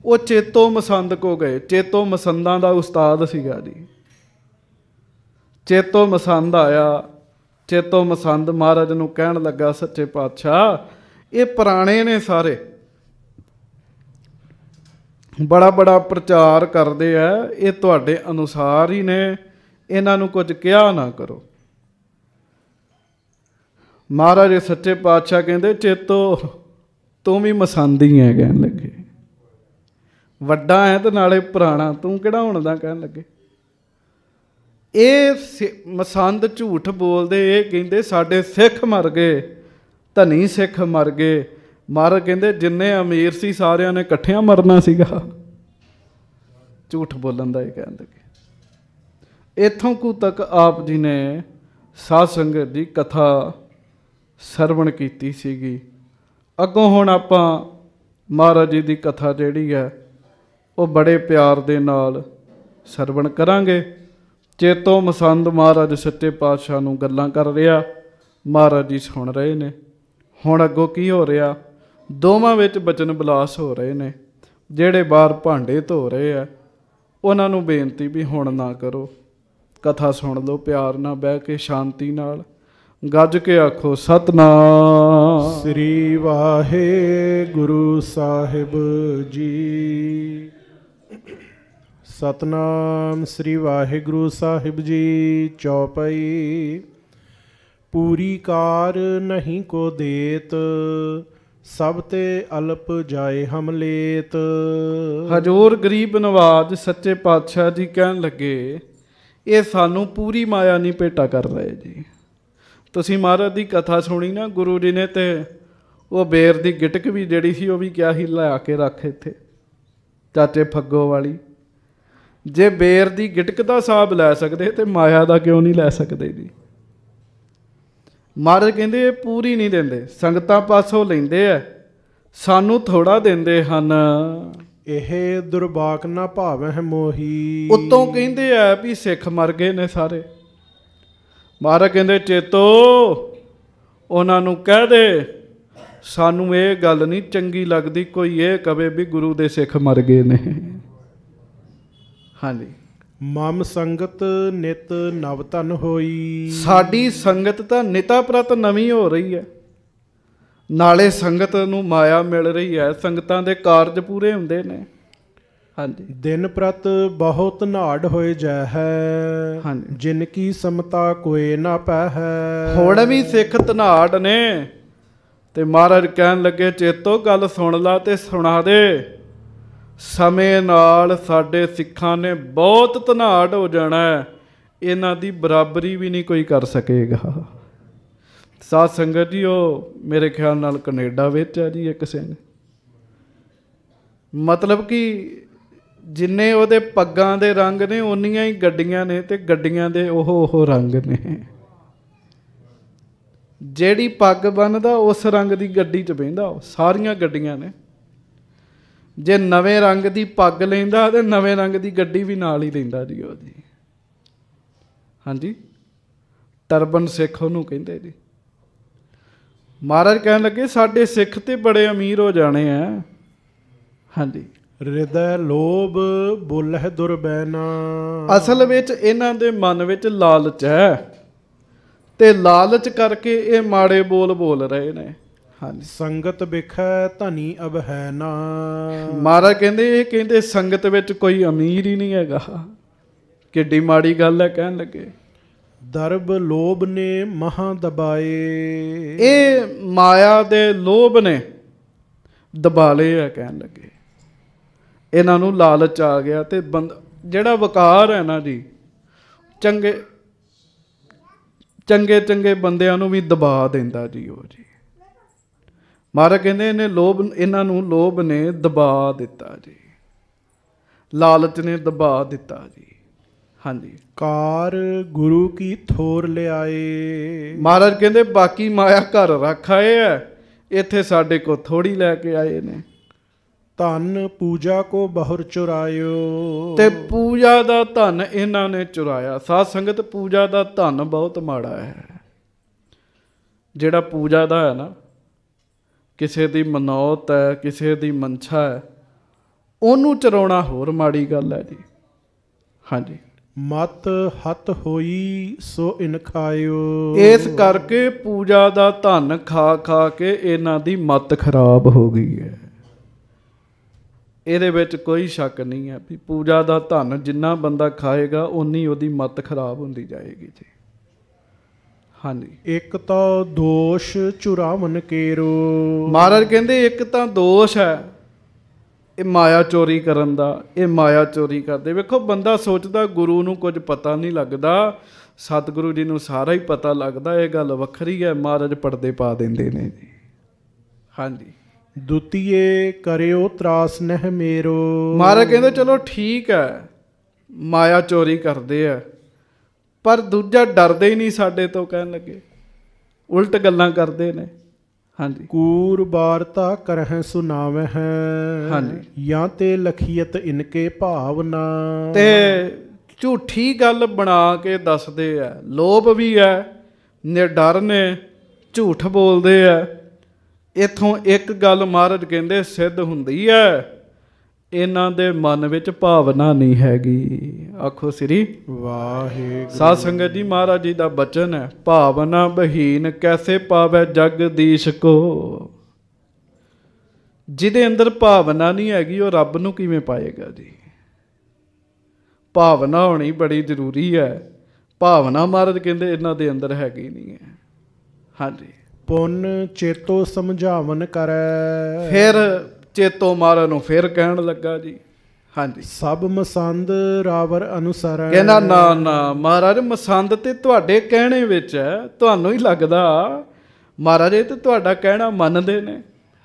ਉਹ ਚੇਤੋ ਮਸੰਦ ਕੋ ਗਏ ਚੇਤੋ ਮਸੰਦਾਂ ਦਾ ਉਸਤਾਦ ਸੀਗਾ ਜੀ ਚੇਤੋ ਮਸੰਦ ਆਇਆ ਚੇਤੋ ਮਸੰਦ ਮਹਾਰਾਜ ਨੂੰ ਕਹਿਣ ਲੱਗਾ ਸੱਚੇ ਪਾਤਸ਼ਾਹ ਇਹ ਪੁਰਾਣੇ ਨੇ ਸਾਰੇ ਬੜਾ ਬੜਾ ਪ੍ਰਚਾਰ ਕਰਦੇ ਆ ਇਹ ਤੁਹਾਡੇ ਅਨੁਸਾਰ ਹੀ ਨੇ ਇਹਨਾਂ ਨੂੰ ਕੁਝ ਕਿਹਾ ਨਾ ਕਰੋ ਮਹਾਰਾਜ ਸੱਚੇ ਪਾਤਸ਼ਾਹ ਕਹਿੰਦੇ ਚੇਤੋ ਤੂੰ ਵੀ ਮਸੰਦੀ ਹੈ ਕਹਿਣ ਲੱਗੇ ਵੱਡਾ ਹੈ ਤੇ ਨਾਲੇ ਪੁਰਾਣਾ ਤੂੰ ਕਿਹੜਾ ਹੁਣ ਦਾ ਕਹਿਣ ਲੱਗੇ ਇਹ ਮਸੰਦ ਝੂਠ ਬੋਲਦੇ ਇਹ ਕਹਿੰਦੇ ਸਾਡੇ ਸਿੱਖ ਮਰ ਗਏ ਧਨੀ ਸਿੱਖ ਮਰ ਗਏ ਮਰ ਕਹਿੰਦੇ ਜਿੰਨੇ ਅਮੀਰ ਸੀ ਸਾਰਿਆਂ ਨੇ ਇਕੱਠਿਆਂ ਮਰਨਾ ਸੀਗਾ ਝੂਠ ਬੋਲਣ ਦਾ ਇਹ ਕਹਿੰਦੇ ਇਥੋਂ ਕੁ ਤੱਕ ਆਪ ਜੀ ਨੇ ਸਾਧ ਸੰਗਤ ਦੀ ਕਥਾ ਸਰਵਣ ਕੀਤੀ ਸੀਗੀ ਅੱਗੋਂ ਹੁਣ ਆਪਾਂ ਮਹਾਰਾਜ ਜੀ ਦੀ ਕਥਾ ਜਿਹੜੀ ਹੈ ਉਹ ਬੜੇ ਪਿਆਰ ਦੇ ਨਾਲ ਸਰਵਣ ਕਰਾਂਗੇ ਚੇਤੋ ਮਸੰਦ ਮਹਾਰਾਜ ਸੱਤੇ ਪਾਤਸ਼ਾਹ ਨੂੰ ਗੱਲਾਂ ਕਰ ਰਿਹਾ ਮਹਾਰਾਜ ਜੀ ਸੁਣ ਰਹੇ ਨੇ ਹੁਣ ਅੱਗੋਂ ਕੀ ਹੋ ਰਿਹਾ ਦੋਵਾਂ ਵਿੱਚ ਬਚਨ ਬਲਾਸ ਹੋ ਰਹੇ ਨੇ ਜਿਹੜੇ ਬਾਹਰ ਭਾਂਡੇ ਧੋ ਰਹੇ ਆ ਉਹਨਾਂ ਨੂੰ ਬੇਨਤੀ ਵੀ ਹੁਣ ਨਾ ਕਰੋ ਕਥਾ ਸੁਣ ਲਓ ਪਿਆਰ ਨਾਲ ਬਹਿ ਕੇ ਸ਼ਾਂਤੀ ਨਾਲ ਗੱਜ ਕੇ ਆਖੋ ਸਤਨਾਮ ਸ੍ਰੀ ਵਾਹਿਗੁਰੂ ਸਾਹਿਬ ਜੀ ਸਤਨਾਮ ਸ੍ਰੀ ਵਾਹਿਗੁਰੂ ਸਾਹਿਬ ਜੀ ਚੌਪਈ ਪੂਰੀ ਕਾਰ ਨਹੀਂ ਕੋ ਦੇਤ ਸਭ ਤੇ ਅਲਪ ਜਾਏ ਹਮਲੇਤ ਹਜੂਰ ਗਰੀਬ ਨਵਾਜ ਸੱਚੇ ਪਾਤਸ਼ਾਹ ਜੀ ਕਹਿਣ ਲੱਗੇ ਇਹ ਸਾਨੂੰ ਪੂਰੀ ਮਾਇਆ ਨਹੀਂ ਭੇਟਾ ਕਰ ਰਹੇ ਜੀ ਤੁਸੀਂ ਮਹਾਰਾਜ ਦੀ ਕਥਾ ਸੁਣੀ ਨਾ ਗੁਰੂ ਜੀ ਨੇ ਤੇ ਉਹ ਬੇਰ ਦੀ ਗਿਟਕ ਵੀ ਜਿਹੜੀ ਸੀ ਉਹ ਵੀ ਕਿਹਾ ਸੀ ਲਾ ਕੇ ਰੱਖ ਇੱਥੇ ਚਾਚੇ ਫੱਗੋ ਵਾਲੀ ਜੇ ਬੇਰ ਦੀ ਗਿਟਕ ਦਾ ਸਾਬ ਲੈ ਸਕਦੇ ਤੇ ਮਾਇਆ ਦਾ ਕਿਉਂ ਨਹੀਂ ਲੈ ਸਕਦੇ ਜੀ ਮਹਾਰਾਜ ਕਹਿੰਦੇ ਇਹ ਪੂਰੀ ਨਹੀਂ ਦਿੰਦੇ ਸੰਗਤਾਂ ਪਾਸੋਂ ਲੈਂਦੇ ਐ ਸਾਨੂੰ ਥੋੜਾ ਦਿੰਦੇ ਹਨ ਇਹ ਦੁਰਬਾਕ ਨਾ ਭਾਵਹਿ ਮੋਹੀ ਉਤੋਂ ਕਹਿੰਦੇ ਐ ਵੀ ਸਿੱਖ ਮਰ ਗਏ ਨੇ ਸਾਰੇ ਮਹਾਰਾਜ ਕਹਿੰਦੇ ਚੇਤੋ ਉਹਨਾਂ ਨੂੰ ਕਹਿ ਦੇ ਸਾਨੂੰ ਇਹ ਗੱਲ ਨਹੀਂ ਚੰਗੀ ਲੱਗਦੀ ਕੋਈ ਇਹ ਕਵੇ ਵੀ ਗੁਰੂ ਦੇ ਸਿੱਖ ਮਰ ਗਏ ਨੇ ਹਾਂਜੀ ਮਮ ਸੰਗਤ ਨਿਤ ਨਵ ਤਨ ਹੋਈ ਸਾਡੀ ਸੰਗਤ ਤਾਂ ਨਿਤਾ ਪ੍ਰਤ ਨਵੀਂ ਹੋ ਰਹੀ ਹੈ ਨਾਲੇ ਸੰਗਤ ਨੂੰ ਮਾਇਆ ਮਿਲ ਰਹੀ ਹੈ ਸੰਗਤਾਂ ਦੇ ਕਾਰਜ ਪੂਰੇ ਹੁੰਦੇ ਨੇ ਹਾਂਜੀ ਦਿਨ ਪ੍ਰਤ ਬਹੁਤ ਨਾੜ ਹੋਏ ਜੈ ਹੈ ਜਿਨ ਕੀ ਸਮਤਾ ਕੋਏ ਨਾ ਪੈ ਹੈ ਹੁਣ ਵੀ ਸਿੱਖ ਤਨਾੜ ਨੇ ਤੇ ਮਹਾਰਾਜ ਕਹਿਣ ਲੱਗੇ ਚੇਤੋ ਗੱਲ ਸੁਣ ਲਾ ਤੇ ਸੁਣਾ ਦੇ ਸਮੇਂ ਨਾਲ ਸਾਡੇ ਸਿੱਖਾਂ ਨੇ ਬਹੁਤ ਧਨਾੜ ਹੋ ਜਾਣਾ ਹੈ ਇਹਨਾਂ ਦੀ ਬਰਾਬਰੀ ਵੀ ਨਹੀਂ ਕੋਈ ਕਰ ਸਕੇਗਾ ਸਾਧ ਸੰਗਤ ਜੀ ਉਹ ਮੇਰੇ ਖਿਆਲ ਨਾਲ ਕੈਨੇਡਾ ਵਿੱਚ ਹੈ ਜੀ ਇੱਕ ਸਿੰਘ ਮਤਲਬ ਕਿ ਜਿੰਨੇ ਉਹਦੇ ਪੱਗਾਂ ਦੇ ਰੰਗ ਨੇ ਉਨੀਆਂ ਹੀ ਗੱਡੀਆਂ ਨੇ ਤੇ ਗੱਡੀਆਂ ਦੇ ਉਹ ਉਹ ਰੰਗ ਨੇ ਜਿਹੜੀ ਪੱਗ ਬੰਨਦਾ ਉਸ ਰੰਗ ਦੀ ਗੱਡੀ 'ਚ ਉਹ ਸਾਰੀਆਂ ਗੱਡੀਆਂ ਨੇ ਜੇ ਨਵੇਂ ਰੰਗ ਦੀ ਪੱਗ ਲੈਂਦਾ ਤੇ ਨਵੇਂ ਰੰਗ ਦੀ ਗੱਡੀ ਵੀ ਨਾਲ ਹੀ ਲੈਂਦਾ ਜੀ ਉਹਦੀ ਹਾਂਜੀ ਟਰਬਨ ਸਿੱਖ ਉਹਨੂੰ ਕਹਿੰਦੇ ਜੀ ਮਹਾਰਾਜ ਕਹਿਣ ਲੱਗੇ ਸਾਡੇ ਸਿੱਖ ਤੇ ਬੜੇ ਅਮੀਰ ਹੋ ਜਾਣੇ ਆ ਹਾਂਜੀ ਹਿਰਦੈ ਲੋਭ ਬੋਲਹਿ ਦੁਰਬੈਨਾ ਅਸਲ ਵਿੱਚ ਇਹਨਾਂ ਦੇ ਮਨ ਵਿੱਚ ਲਾਲਚ ਹੈ ਤੇ ਲਾਲਚ ਕਰਕੇ ਇਹ ਮਾੜੇ ਬੋਲ ਬੋਲ ਰਹੇ ਨੇ ਹਾਂਜੀ ਸੰਗਤ ਵੇਖੈ ਧਨੀ ਅਬ ਹੈ ਨਾ ਮਹਾਰਾਜ ਕਹਿੰਦੇ ਇਹ ਕਹਿੰਦੇ ਸੰਗਤ ਵਿੱਚ ਕੋਈ ਅਮੀਰ ਹੀ ਨਹੀਂ ਹੈਗਾ ਕਿੱਡੀ ਮਾੜੀ ਗੱਲ ਹੈ ਕਹਿਣ ਲੱਗੇ ਦਰਬ ਲੋਭ ਨੇ ਮਹਾ ਦਬਾਏ ਇਹ ਮਾਇਆ ਦੇ ਲੋਭ ਨੇ ਦਬਾਲੇ ਆ ਕਹਿਣ ਲੱਗੇ ਇਹਨਾਂ ਨੂੰ ਲਾਲਚ ਆ ਗਿਆ ਤੇ ਜਿਹੜਾ ਵਕਾਰ ਹੈ ਨਾ ਜੀ ਚੰਗੇ ਚੰਗੇ ਚੰਗੇ ਬੰਦਿਆਂ ਨੂੰ ਵੀ ਦਬਾ ਦਿੰਦਾ ਜੀ ਉਹ ਜੀ ਮਹਾਰਾਜ ਕਹਿੰਦੇ ਇਹਨੇ ਲੋਭ ਇਹਨਾਂ ਨੂੰ ਲੋਭ ਨੇ ਦਬਾ ਦਿੱਤਾ ਜੀ ਲਾਲਚ ਨੇ ਦਬਾ ਦਿੱਤਾ ਜੀ ਹਾਂਜੀ ਕਾਰ ਗੁਰੂ ਕੀ ਥੋਰ ਲਿਆਏ ਮਹਾਰਾਜ ਕਹਿੰਦੇ ਬਾਕੀ ਮਾਇਆ ਘਰ ਰੱਖਾਏ ਐ ਇੱਥੇ ਸਾਡੇ ਕੋ ਥੋੜੀ ਲੈ ਕੇ ਆਏ ਨੇ ਧਨ ਪੂਜਾ ਕੋ ਬਹੁਰ ਚੁਰਾਇਓ ਤੇ ਪੂਜਾ ਦਾ ਧਨ ਇਹਨਾਂ ਨੇ ਚੁਰਾਇਆ ਸਾਧ ਸੰਗਤ ਪੂਜਾ ਦਾ ਧਨ ਬਹੁਤ ਮਾੜਾ ਹੈ ਜਿਹੜਾ ਪੂਜਾ ਦਾ ਹੈ ਨਾ ਕਿਸੇ ਦੀ ਮਨੌਤ ਹੈ ਕਿਸੇ ਦੀ ਮਨਛਾ ਹੈ ਉਹਨੂੰ ਚਰਾਉਣਾ ਹੋਰ ਮਾੜੀ ਗੱਲ ਹੈ ਜੀ ਹਾਂਜੀ ਮਤ ਹੱਤ ਹੋਈ ਸੋ ਇਨ ਖਾਇਓ ਇਸ ਕਰਕੇ ਪੂਜਾ ਦਾ ਧਨ ਖਾ ਖਾ ਕੇ ਇਹਨਾਂ ਦੀ ਮਤ ਖਰਾਬ ਹੋ ਗਈ ਹੈ ਇਹਦੇ ਵਿੱਚ ਕੋਈ ਸ਼ੱਕ ਨਹੀਂ ਹੈ ਵੀ ਪੂਜਾ ਦਾ ਧਨ ਜਿੰਨਾ ਬੰਦਾ ਖਾਏਗਾ ਉਨੀ ਉਹਦੀ ਮਤ ਖਰਾਬ ਹੁੰਦੀ ਜਾਏਗੀ ਜੀ ਹਾਂਜੀ ਇੱਕ ਤਾਂ ਦੋਸ਼ ਚੁਰਾਵਨ ਕੇਰੋ ਮਹਾਰਾਜ ਕਹਿੰਦੇ ਇੱਕ ਤਾਂ ਦੋਸ਼ ਹੈ ਇਹ ਮਾਇਆ ਚੋਰੀ ਕਰਨ ਦਾ ਇਹ ਮਾਇਆ ਚੋਰੀ ਕਰਦੇ ਵੇਖੋ ਬੰਦਾ ਸੋਚਦਾ ਗੁਰੂ ਨੂੰ ਕੁਝ ਪਤਾ ਨਹੀਂ ਲੱਗਦਾ ਸਤਿਗੁਰੂ ਜੀ ਨੂੰ ਸਾਰਾ ਹੀ ਪਤਾ ਲੱਗਦਾ ਇਹ ਗੱਲ ਵੱਖਰੀ ਹੈ ਮਹਾਰਾਜ ਪਰਦੇ ਪਾ ਦਿੰਦੇ ਨੇ ਜੀ ਹਾਂਜੀ ਦੁਤੀਏ ਕਰਿਓ ਤਰਾਸ ਨਹਿ ਮੇਰੋ ਮਹਾਰਾਜ ਕਹਿੰਦੇ ਚਲੋ ਠੀਕ ਹੈ ਮਾਇਆ ਚੋਰੀ ਕਰਦੇ ਆ ਪਰ ਦੂਜਾ ਡਰਦੇ ਹੀ ਨਹੀਂ ਸਾਡੇ ਤੋਂ ਕਹਿਣ ਲੱਗੇ ਉਲਟ ਗੱਲਾਂ ਕਰਦੇ ਨੇ ਹਾਂਜੀ ਕੂਰ ਬਾਰਤਾ ਕਰਹਿ ਸੁਨਾਵਹਿ ਹਾਂਜੀ ਜਾਂ ਤੇ ਲਖੀਅਤ ਇਨਕੇ ਭਾਵਨਾ ਤੇ ਝੂਠੀ ਗੱਲ ਬਣਾ ਕੇ ਦੱਸਦੇ ਆ ਲੋਭ ਵੀ ਹੈ ਨਿਡਰ ਨੇ ਝੂਠ ਬੋਲਦੇ ਆ ਇਥੋਂ ਇੱਕ ਗੱਲ ਮਹਾਰਾਜ ਕਹਿੰਦੇ ਸਿੱਧ ਹੁੰਦੀ ਹੈ ਇਹਨਾਂ ਦੇ ਮਨ ਵਿੱਚ ਭਾਵਨਾ ਨਹੀਂ ਹੈਗੀ ਆਖੋ ਸ੍ਰੀ ਵਾਹਿਗੁਰੂ ਸਾਧ ਸੰਗਤ ਜੀ ਮਹਾਰਾਜ ਜੀ ਦਾ ਬਚਨ ਹੈ ਭਾਵਨਾ ਬਹੀਨ ਕੈਸੇ ਪਾਵੇ ਜਗਦੀਸ਼ ਕੋ ਜਿਹਦੇ ਅੰਦਰ ਭਾਵਨਾ ਨਹੀਂ ਹੈਗੀ ਉਹ ਰੱਬ ਨੂੰ ਕਿਵੇਂ ਪਾਏਗਾ ਜੀ ਭਾਵਨਾ ਹੋਣੀ ਬੜੀ ਜ਼ਰੂਰੀ ਹੈ ਭਾਵਨਾ ਮਹਾਰਾਜ ਕਹਿੰਦੇ ਇਹਨਾਂ ਦੇ ਅੰਦਰ ਹੈਗੀ ਨਹੀਂ ਹੈ ਹਾਂਜੀ ਪੁੰਨ ਚੇਤੋ ਸਮਝਾਵਨ ਕਰੈ ਫਿਰ ਚੇਤੋ ਮਹਾਰਾਜ ਨੂੰ ਫੇਰ ਕਹਿਣ ਲੱਗਾ ਜੀ ਹਾਂਜੀ ਸਭ ਮਸੰਦ ਰਾਵਰ ਅਨੁਸਾਰ ਕਹਿੰਦਾ ਨਾ ਨਾ ਮਹਾਰਾਜ ਮਸੰਦ ਤੇ ਤੁਹਾਡੇ ਕਹਿਣੇ ਵਿੱਚ ਹੈ ਤੁਹਾਨੂੰ ਹੀ ਲੱਗਦਾ ਮਹਾਰਾਜ ਇਹ ਤੇ ਤੁਹਾਡਾ ਕਹਿਣਾ ਮੰਨਦੇ ਨੇ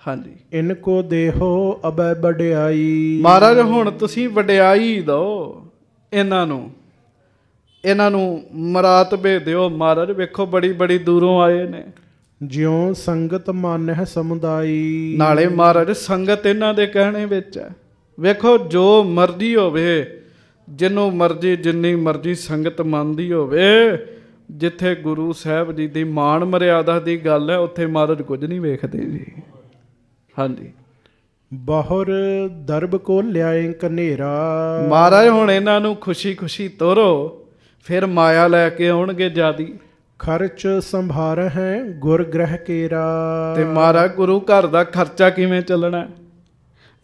ਹਾਂਜੀ ਇਨ ਕੋ ਦੇਹੋ ਅਬੈ ਵਡਿਆਈ ਮਹਾਰਾਜ ਹੁਣ ਤੁਸੀਂ ਵਡਿਆਈ ਦਿਓ ਇਹਨਾਂ ਨੂੰ ਇਹਨਾਂ ਨੂੰ ਮਰਾਤਬੇ ਦਿਓ ਮਹਾਰਾਜ ਵੇਖੋ ਬੜੀ ਬੜੀ ਦੂਰੋਂ ਆਏ ਨੇ ਜਿਉ ਸੰਗਤ ਮਾਨਹਿ ਸਮੁਦਾਈ ਨਾਲੇ ਮਹਾਰਾਜ ਸੰਗਤ ਇਹਨਾਂ ਦੇ ਕਹਿਣੇ ਵਿੱਚ ਹੈ ਵੇਖੋ ਜੋ ਮਰਜ਼ੀ ਹੋਵੇ ਜਿੰਨੂੰ ਮਰਜ਼ੀ ਜਿੰਨੀ ਮਰਜ਼ੀ ਸੰਗਤ ਮੰਨਦੀ ਹੋਵੇ ਜਿੱਥੇ ਗੁਰੂ ਸਾਹਿਬ ਜੀ ਦੀ ਮਾਨ ਮਰਿਆਦਾ ਦੀ ਗੱਲ ਹੈ ਉੱਥੇ ਮਹਾਰਾਜ ਕੁਝ ਨਹੀਂ ਵੇਖਦੇ ਜੀ ਹਾਂਜੀ ਬਹੁਰ ਦਰਬ ਕੋ ਲਿਆਏ ਕਨੇਰਾ ਮਹਾਰਾਜ ਹੁਣ ਇਹਨਾਂ ਨੂੰ ਖੁਸ਼ੀ ਖੁਸ਼ੀ ਤੋਰੋ ਫਿਰ ਮਾਇਆ ਲੈ ਕੇ ਆਉਣਗੇ ਜਾਦੀ ਖਰਚ ਸੰਭਾਰ ਹੈ ਗੁਰ ਗ੍ਰਹਿ ਕੇਰਾ ਤੇ ਮਾਰਾ ਗੁਰੂ ਘਰ ਦਾ ਖਰਚਾ ਕਿਵੇਂ ਚੱਲਣਾ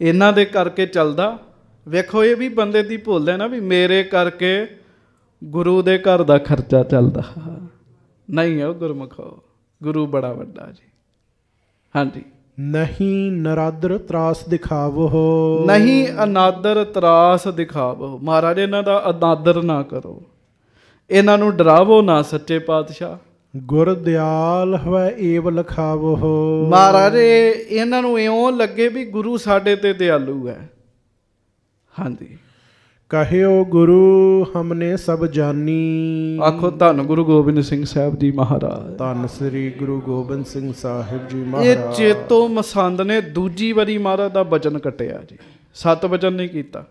ਇਹਨਾਂ ਦੇ ਕਰਕੇ ਚੱਲਦਾ ਵੇਖੋ ਇਹ ਵੀ ਬੰਦੇ ਦੀ ਭੁੱਲ ਹੈ ਨਾ ਵੀ ਮੇਰੇ ਕਰਕੇ ਗੁਰੂ ਦੇ ਘਰ ਦਾ ਖਰਚਾ ਚੱਲਦਾ ਨਹੀਂ ਉਹ ਗੁਰਮਖੋ ਗੁਰੂ ਬੜਾ ਵੱਡਾ ਜੀ ਹਾਂਜੀ ਨਹੀਂ ਨਰਾਦਰ ਤਰਾਸ ਦਿਖਾਵੋ ਨਹੀਂ ਅਨਾਦਰ ਤਰਾਸ ਦਿਖਾਵੋ ਮਹਾਰਾਜ ਇਹਨਾਂ ਦਾ ਅਨਾਦਰ ਨਾ ਕਰੋ ਇਹਨਾਂ ਨੂੰ ਡਰਾਵੋ ਨਾ ਸੱਚੇ ਪਾਤਸ਼ਾਹ ਗੁਰ ਦਿਆਲ ਏਵ ਲਖਾਵੋ ਮਹਾਰਾਜੇ ਇਹਨਾਂ ਨੂੰ ਇਉਂ ਲੱਗੇ ਵੀ ਗੁਰੂ ਸਾਡੇ ਤੇ ਦਿਆਲੂ ਹੈ ਹਾਂਜੀ ਕਹਿਓ ਗੁਰੂ ਹਮਨੇ ਸਭ ਜਾਨੀ ਆਖੋ ਧੰਨ ਗੁਰੂ ਗੋਬਿੰਦ ਸਿੰਘ ਸਾਹਿਬ ਜੀ ਮਹਾਰਾਜ ਧੰਨ ਸ੍ਰੀ ਗੁਰੂ ਗੋਬਿੰਦ ਸਿੰਘ ਸਾਹਿਬ ਜੀ ਮਹਾਰਾਜ ਇਹ ਚੇਤੋ ਮਸੰਦ ਨੇ ਦੂਜੀ ਵਾਰੀ ਮਹਾਰਾਜ ਦਾ ਬਚਨ ਕਟਿਆ ਜੀ ਸਤ ਬਚਨ ਨਹੀਂ ਕੀਤਾ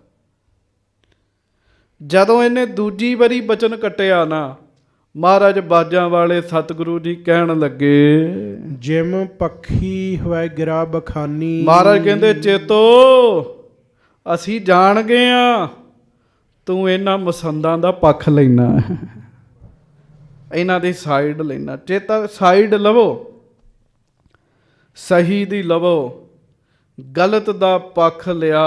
ਜਦੋਂ ਇਹਨੇ ਦੂਜੀ ਵਾਰੀ ਬਚਨ ਕਟਿਆ ਨਾ ਮਹਾਰਾਜ ਬਾਜਾਂ ਵਾਲੇ ਸਤਿਗੁਰੂ ਜੀ ਕਹਿਣ ਲੱਗੇ ਜਿਮ ਪੱਖੀ ਹੋਇ ਗਿਰਾ ਬਖਾਨੀ ਮਹਾਰਾਜ ਕਹਿੰਦੇ ਚੇਤੋ ਅਸੀਂ ਜਾਣ ਗਏ ਆ ਤੂੰ ਇਹਨਾਂ ਮਸੰਦਾਂ ਦਾ ਪੱਖ ਲੈਣਾ ਇਹਨਾਂ ਦੀ ਸਾਈਡ ਲੈਣਾ ਚੇਤਾ ਸਾਈਡ ਲਵੋ ਸਹੀ ਦੀ ਲਵੋ ਗਲਤ ਦਾ ਪੱਖ ਲਿਆ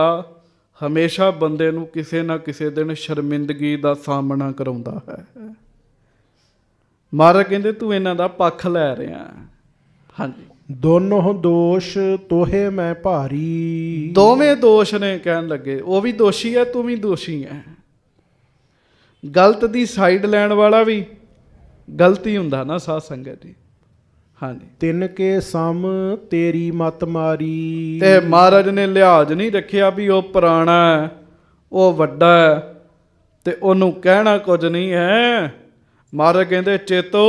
ਹਮੇਸ਼ਾ ਬੰਦੇ ਨੂੰ ਕਿਸੇ ਨਾ ਕਿਸੇ ਦਿਨ ਸ਼ਰਮਿੰਦਗੀ ਦਾ ਸਾਹਮਣਾ ਕਰਾਉਂਦਾ ਹੈ ਮਾਰਾ ਕਹਿੰਦੇ ਤੂੰ ਇਹਨਾਂ ਦਾ ਪੱਖ ਲੈ ਰਿਹਾ ਹਾਂਜੀ ਦੋਨੋਂ ਦੋਸ਼ ਤੋਹੇ ਮੈਂ ਭਾਰੀ ਦੋਵੇਂ ਦੋਸ਼ ਨੇ ਕਹਿਣ ਲੱਗੇ ਉਹ ਵੀ ਦੋਸ਼ੀ ਹੈ ਤੂੰ ਵੀ ਦੋਸ਼ੀ ਹੈ ਗਲਤ ਦੀ ਸਾਈਡ ਲੈਣ ਵਾਲਾ ਵੀ ਗਲਤੀ ਹੁੰਦਾ ਨਾ ਸਾਧ ਸੰਗਤ ਜੀ ਹਾਂਜੀ ਤਿੰਨ ਕੇ ਸਮ ਤੇਰੀ ਮਤ ਮਾਰੀ ਤੇ ਮਹਾਰਾਜ ਨੇ ਲਿਹਾਜ਼ ਨਹੀਂ ਰੱਖਿਆ ਵੀ ਉਹ ਪੁਰਾਣਾ ਹੈ ਉਹ ਵੱਡਾ ਹੈ ਤੇ ਉਹਨੂੰ ਕਹਿਣਾ ਕੁਝ ਨਹੀਂ ਹੈ ਮਹਾਰਾਜ ਕਹਿੰਦੇ ਚੇਤੋ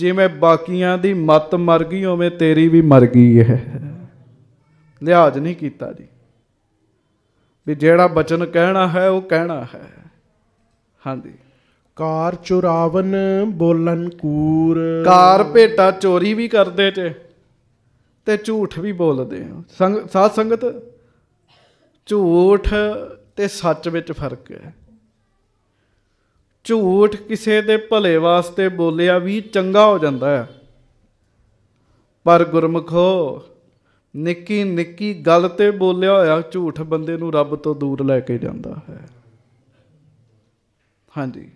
ਜਿਵੇਂ ਬਾਕੀਆਂ ਦੀ ਮਤ ਮਰ ਗਈ ਓਵੇਂ ਤੇਰੀ ਵੀ ਮਰ ਗਈ ਹੈ ਲਿਹਾਜ਼ ਨਹੀਂ ਕੀਤਾ ਜੀ ਵੀ ਜਿਹੜਾ ਬਚਨ ਕਹਿਣਾ ਹੈ ਉਹ ਕਹਿਣਾ ਹੈ ਹਾਂਜੀ ਕਾਰ ਚੁਰਾਵਨ ਬੋਲਨ ਕੂਰ ਕਾਰ ਭੇਟਾ ਚੋਰੀ ਵੀ ਕਰਦੇ ਤੇ ਤੇ ਝੂਠ ਵੀ ਬੋਲਦੇ ਸਾਧ ਸੰਗਤ ਝੂਠ ਤੇ ਸੱਚ ਵਿੱਚ ਫਰਕ ਹੈ ਝੂਠ ਕਿਸੇ ਦੇ ਭਲੇ ਵਾਸਤੇ ਬੋਲਿਆ ਵੀ ਚੰਗਾ ਹੋ ਜਾਂਦਾ ਹੈ ਪਰ ਗੁਰਮਖੋ ਨਿੱਕੀ ਨਿੱਕੀ ਗੱਲ ਤੇ ਬੋਲਿਆ ਹੋਇਆ ਝੂਠ ਬੰਦੇ ਨੂੰ ਰੱਬ ਤੋਂ ਦੂਰ ਲੈ ਕੇ ਜਾਂਦਾ ਹੈ ਹਾਂਜੀ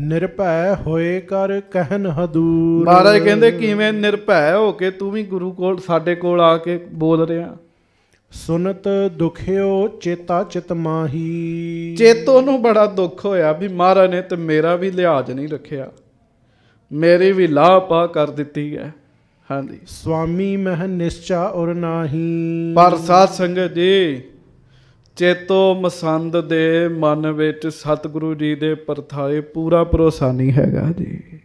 ਨਿਰਭੈ ਹੋਏ ਕਰ ਕਹਿਨ ਹਦੂਰ ਮਹਾਰਾਜ ਕਹਿੰਦੇ ਕਿਵੇਂ ਨਿਰਭੈ ਹੋ ਕੇ ਤੂੰ ਵੀ ਗੁਰੂ ਕੋਲ ਸਾਡੇ ਕੋਲ ਆ ਕੇ ਬੋਲ ਰਿਹਾ ਸੁਨਤ ਦੁਖਿਓ ਚੇਤਾ ਚਿਤ ਮਾਹੀ ਚੇਤੋ ਨੂੰ ਬੜਾ ਦੁੱਖ ਹੋਇਆ ਵੀ ਮਹਾਰਾਜ ਨੇ ਤੇ ਮੇਰਾ ਵੀ ਲਿਹਾਜ਼ ਨਹੀਂ ਰੱਖਿਆ ਮੇਰੀ ਵੀ ਲਾਪਾ ਕਰ ਦਿੱਤੀ ਹੈ ਹਾਂਜੀ ਸੁਆਮੀ ਮਹ ਨਿਸ਼ਚਾ ਔਰ ਨਾਹੀ ਪਰ ਸਾਧ ਸੰਗਤ ਜੀ ਚੇਤੋ ਮਸੰਦ ਦੇ ਮਨ ਵਿੱਚ ਸਤਿਗੁਰੂ ਜੀ ਦੇ ਪਰਥਾਏ ਪੂਰਾ ਭਰੋਸਾ ਨਹੀਂ ਹੈਗਾ ਜੀ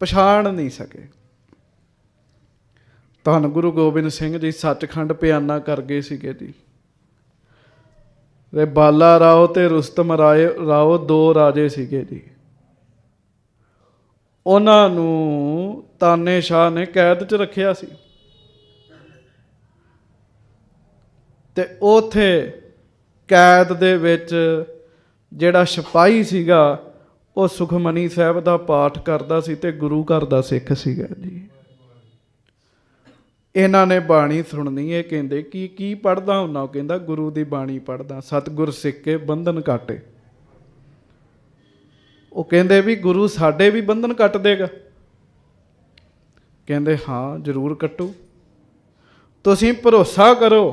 ਪਛਾਣ ਨਹੀਂ ਸਕੇ ਧੰਨ ਗੁਰੂ ਗੋਬਿੰਦ ਸਿੰਘ ਜੀ ਸੱਚਖੰਡ ਪਿਆਨਾ ਕਰ ਗਏ ਸੀਗੇ ਜੀ ਰੇ ਬਾਲਾ ਰਾਓ ਤੇ ਰੁਸਤਮ ਰਾਏ ਰਾਓ ਦੋ ਰਾਜੇ ਸੀਗੇ ਜੀ ਉਹਨਾਂ ਨੂੰ ਤਾਨੇ ਸ਼ਾਹ ਨੇ ਕੈਦ 'ਚ ਰੱਖਿਆ ਸੀ ਤੇ ਉਥੇ ਕੈਦ ਦੇ ਵਿੱਚ ਜਿਹੜਾ ਸਿਪਾਹੀ ਸੀਗਾ ਉਹ ਸੁਖਮਨੀ ਸਾਹਿਬ ਦਾ ਪਾਠ ਕਰਦਾ ਸੀ ਤੇ ਗੁਰੂ ਘਰ ਦਾ ਸਿੱਖ ਸੀਗਾ ਜੀ ਇਹਨਾਂ ਨੇ ਬਾਣੀ ਸੁਣਨੀ ਇਹ ਕਹਿੰਦੇ ਕੀ ਕੀ ਪੜਦਾ ਹੁੰਨਾ ਉਹ ਕਹਿੰਦਾ ਗੁਰੂ ਦੀ ਬਾਣੀ ਪੜਦਾ ਸਤਗੁਰ ਸਿੱਕੇ ਬੰਧਨ ਕਾਟੇ ਉਹ ਕਹਿੰਦੇ ਵੀ ਗੁਰੂ ਸਾਡੇ ਵੀ ਬੰਧਨ ਕੱਟ ਦੇਗਾ ਕਹਿੰਦੇ ਹਾਂ ਜ਼ਰੂਰ ਕੱਟੂ ਤੁਸੀਂ ਭਰੋਸਾ ਕਰੋ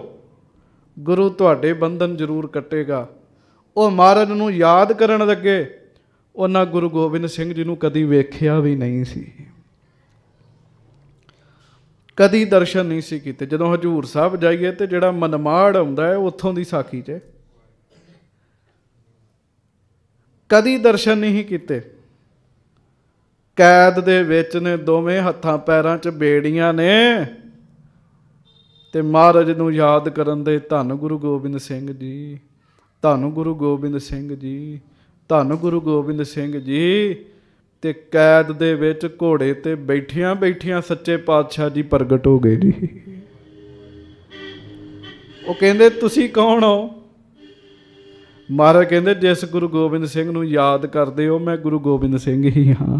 ਗੁਰੂ ਤੁਹਾਡੇ ਬੰਧਨ ਜ਼ਰੂਰ ਕੱਟੇਗਾ ਉਹ ਮਹਾਰਾਜ ਨੂੰ ਯਾਦ ਕਰਨ ਲੱਗੇ ਉਹਨਾਂ ਗੁਰੂ ਗੋਬਿੰਦ ਸਿੰਘ ਜੀ ਨੂੰ ਕਦੀ ਵੇਖਿਆ ਵੀ ਨਹੀਂ ਸੀ ਕਦੀ ਦਰਸ਼ਨ ਨਹੀਂ ਸੀ ਕੀਤੇ ਜਦੋਂ ਹਜੂਰ ਸਾਹਿਬ ਜਾਈਏ ਤੇ ਜਿਹੜਾ ਮਨਮਾੜ ਹੁੰਦਾ ਹੈ ਉੱਥੋਂ ਦੀ ਸਾਖੀ 'ਚ ਕਦੀ ਦਰਸ਼ਨ ਨਹੀਂ ਕੀਤੇ ਕੈਦ ਦੇ ਵਿੱਚ ਨੇ ਦੋਵੇਂ ਹੱਥਾਂ ਪੈਰਾਂ 'ਚ ਬੇੜੀਆਂ ਨੇ ਤੇ ਮਹਾਰਾਜ ਨੂੰ ਯਾਦ ਕਰਨ ਦੇ ਧੰਨ ਗੁਰੂ ਗੋਬਿੰਦ ਸਿੰਘ ਜੀ ਧੰਨ ਗੁਰੂ ਗੋਬਿੰਦ ਸਿੰਘ ਜੀ ਧੰਨ ਗੁਰੂ ਗੋਬਿੰਦ ਸਿੰਘ ਜੀ ਤੇ ਕੈਦ ਦੇ ਵਿੱਚ ਘੋੜੇ ਤੇ ਬੈਠਿਆਂ ਬੈਠਿਆਂ ਸੱਚੇ ਪਾਤਸ਼ਾਹ ਜੀ ਪ੍ਰਗਟ ਹੋ ਗਏ ਜੀ ਉਹ ਕਹਿੰਦੇ ਤੁਸੀਂ ਕੌਣ ਹੋ ਮਹਾਰਾਜ ਕਹਿੰਦੇ ਜਿਸ ਗੁਰੂ ਗੋਬਿੰਦ ਸਿੰਘ ਨੂੰ ਯਾਦ ਕਰਦੇ ਹੋ ਮੈਂ ਗੁਰੂ ਗੋਬਿੰਦ ਸਿੰਘ ਹੀ ਹਾਂ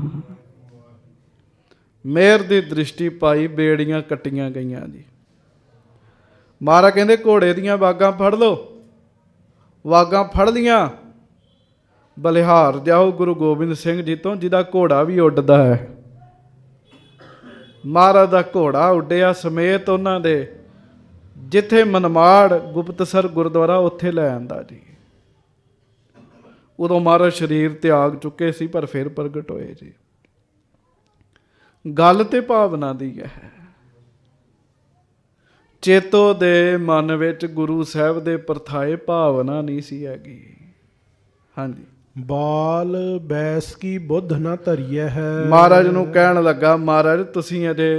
ਮੇਰ ਦੀ ਦ੍ਰਿਸ਼ਟੀ ਪਾਈ ਬੇੜੀਆਂ ਕੱਟੀਆਂ ਗਈਆਂ ਜੀ ਮਹਾਰਾ ਕਹਿੰਦੇ ਘੋੜੇ ਦੀਆਂ ਬਾਗਾਂ ਫੜ ਲਓ ਬਾਗਾਂ ਫੜ ਲੀਆਂ ਬਲਿਹਾਰ ਜਾਓ ਗੁਰੂ ਗੋਬਿੰਦ ਸਿੰਘ ਜੀ ਤੋਂ ਜਿਹਦਾ ਘੋੜਾ ਵੀ ਉੱਡਦਾ ਹੈ ਮਹਾਰਾ ਦਾ ਘੋੜਾ ਉੱਡਿਆ ਸਮੇਤ ਉਹਨਾਂ ਦੇ ਜਿੱਥੇ ਮਨਮਾੜ ਗੁਪਤਸਰ ਗੁਰਦੁਆਰਾ ਉੱਥੇ ਲੈ ਆਂਦਾ ਜੀ ਉਦੋਂ ਮਹਾਰਾ ਸਰੀਰ ਤਿਆਗ ਚੁੱਕੇ ਸੀ ਪਰ ਫਿਰ ਪ੍ਰਗਟ ਹੋਏ ਜੀ ਗੱਲ ਤੇ ਭਾਵਨਾ ਦੀ ਹੈ ਚੇਤੋ ਦੇ ਮਨ ਵਿੱਚ ਗੁਰੂ ਸਾਹਿਬ ਦੇ ਪਰਥਾਏ ਭਾਵਨਾ ਨਹੀਂ ਸੀ ਹੈਗੀ ਹਾਂਜੀ ਬਾਲ ਬੈਸ ਕੀ ਬੁੱਧ ਨਾ ਧਰਿਐ ਹੈ ਮਹਾਰਾਜ ਨੂੰ ਕਹਿਣ ਲੱਗਾ ਮਹਾਰਾਜ ਤੁਸੀਂ ਅਜੇ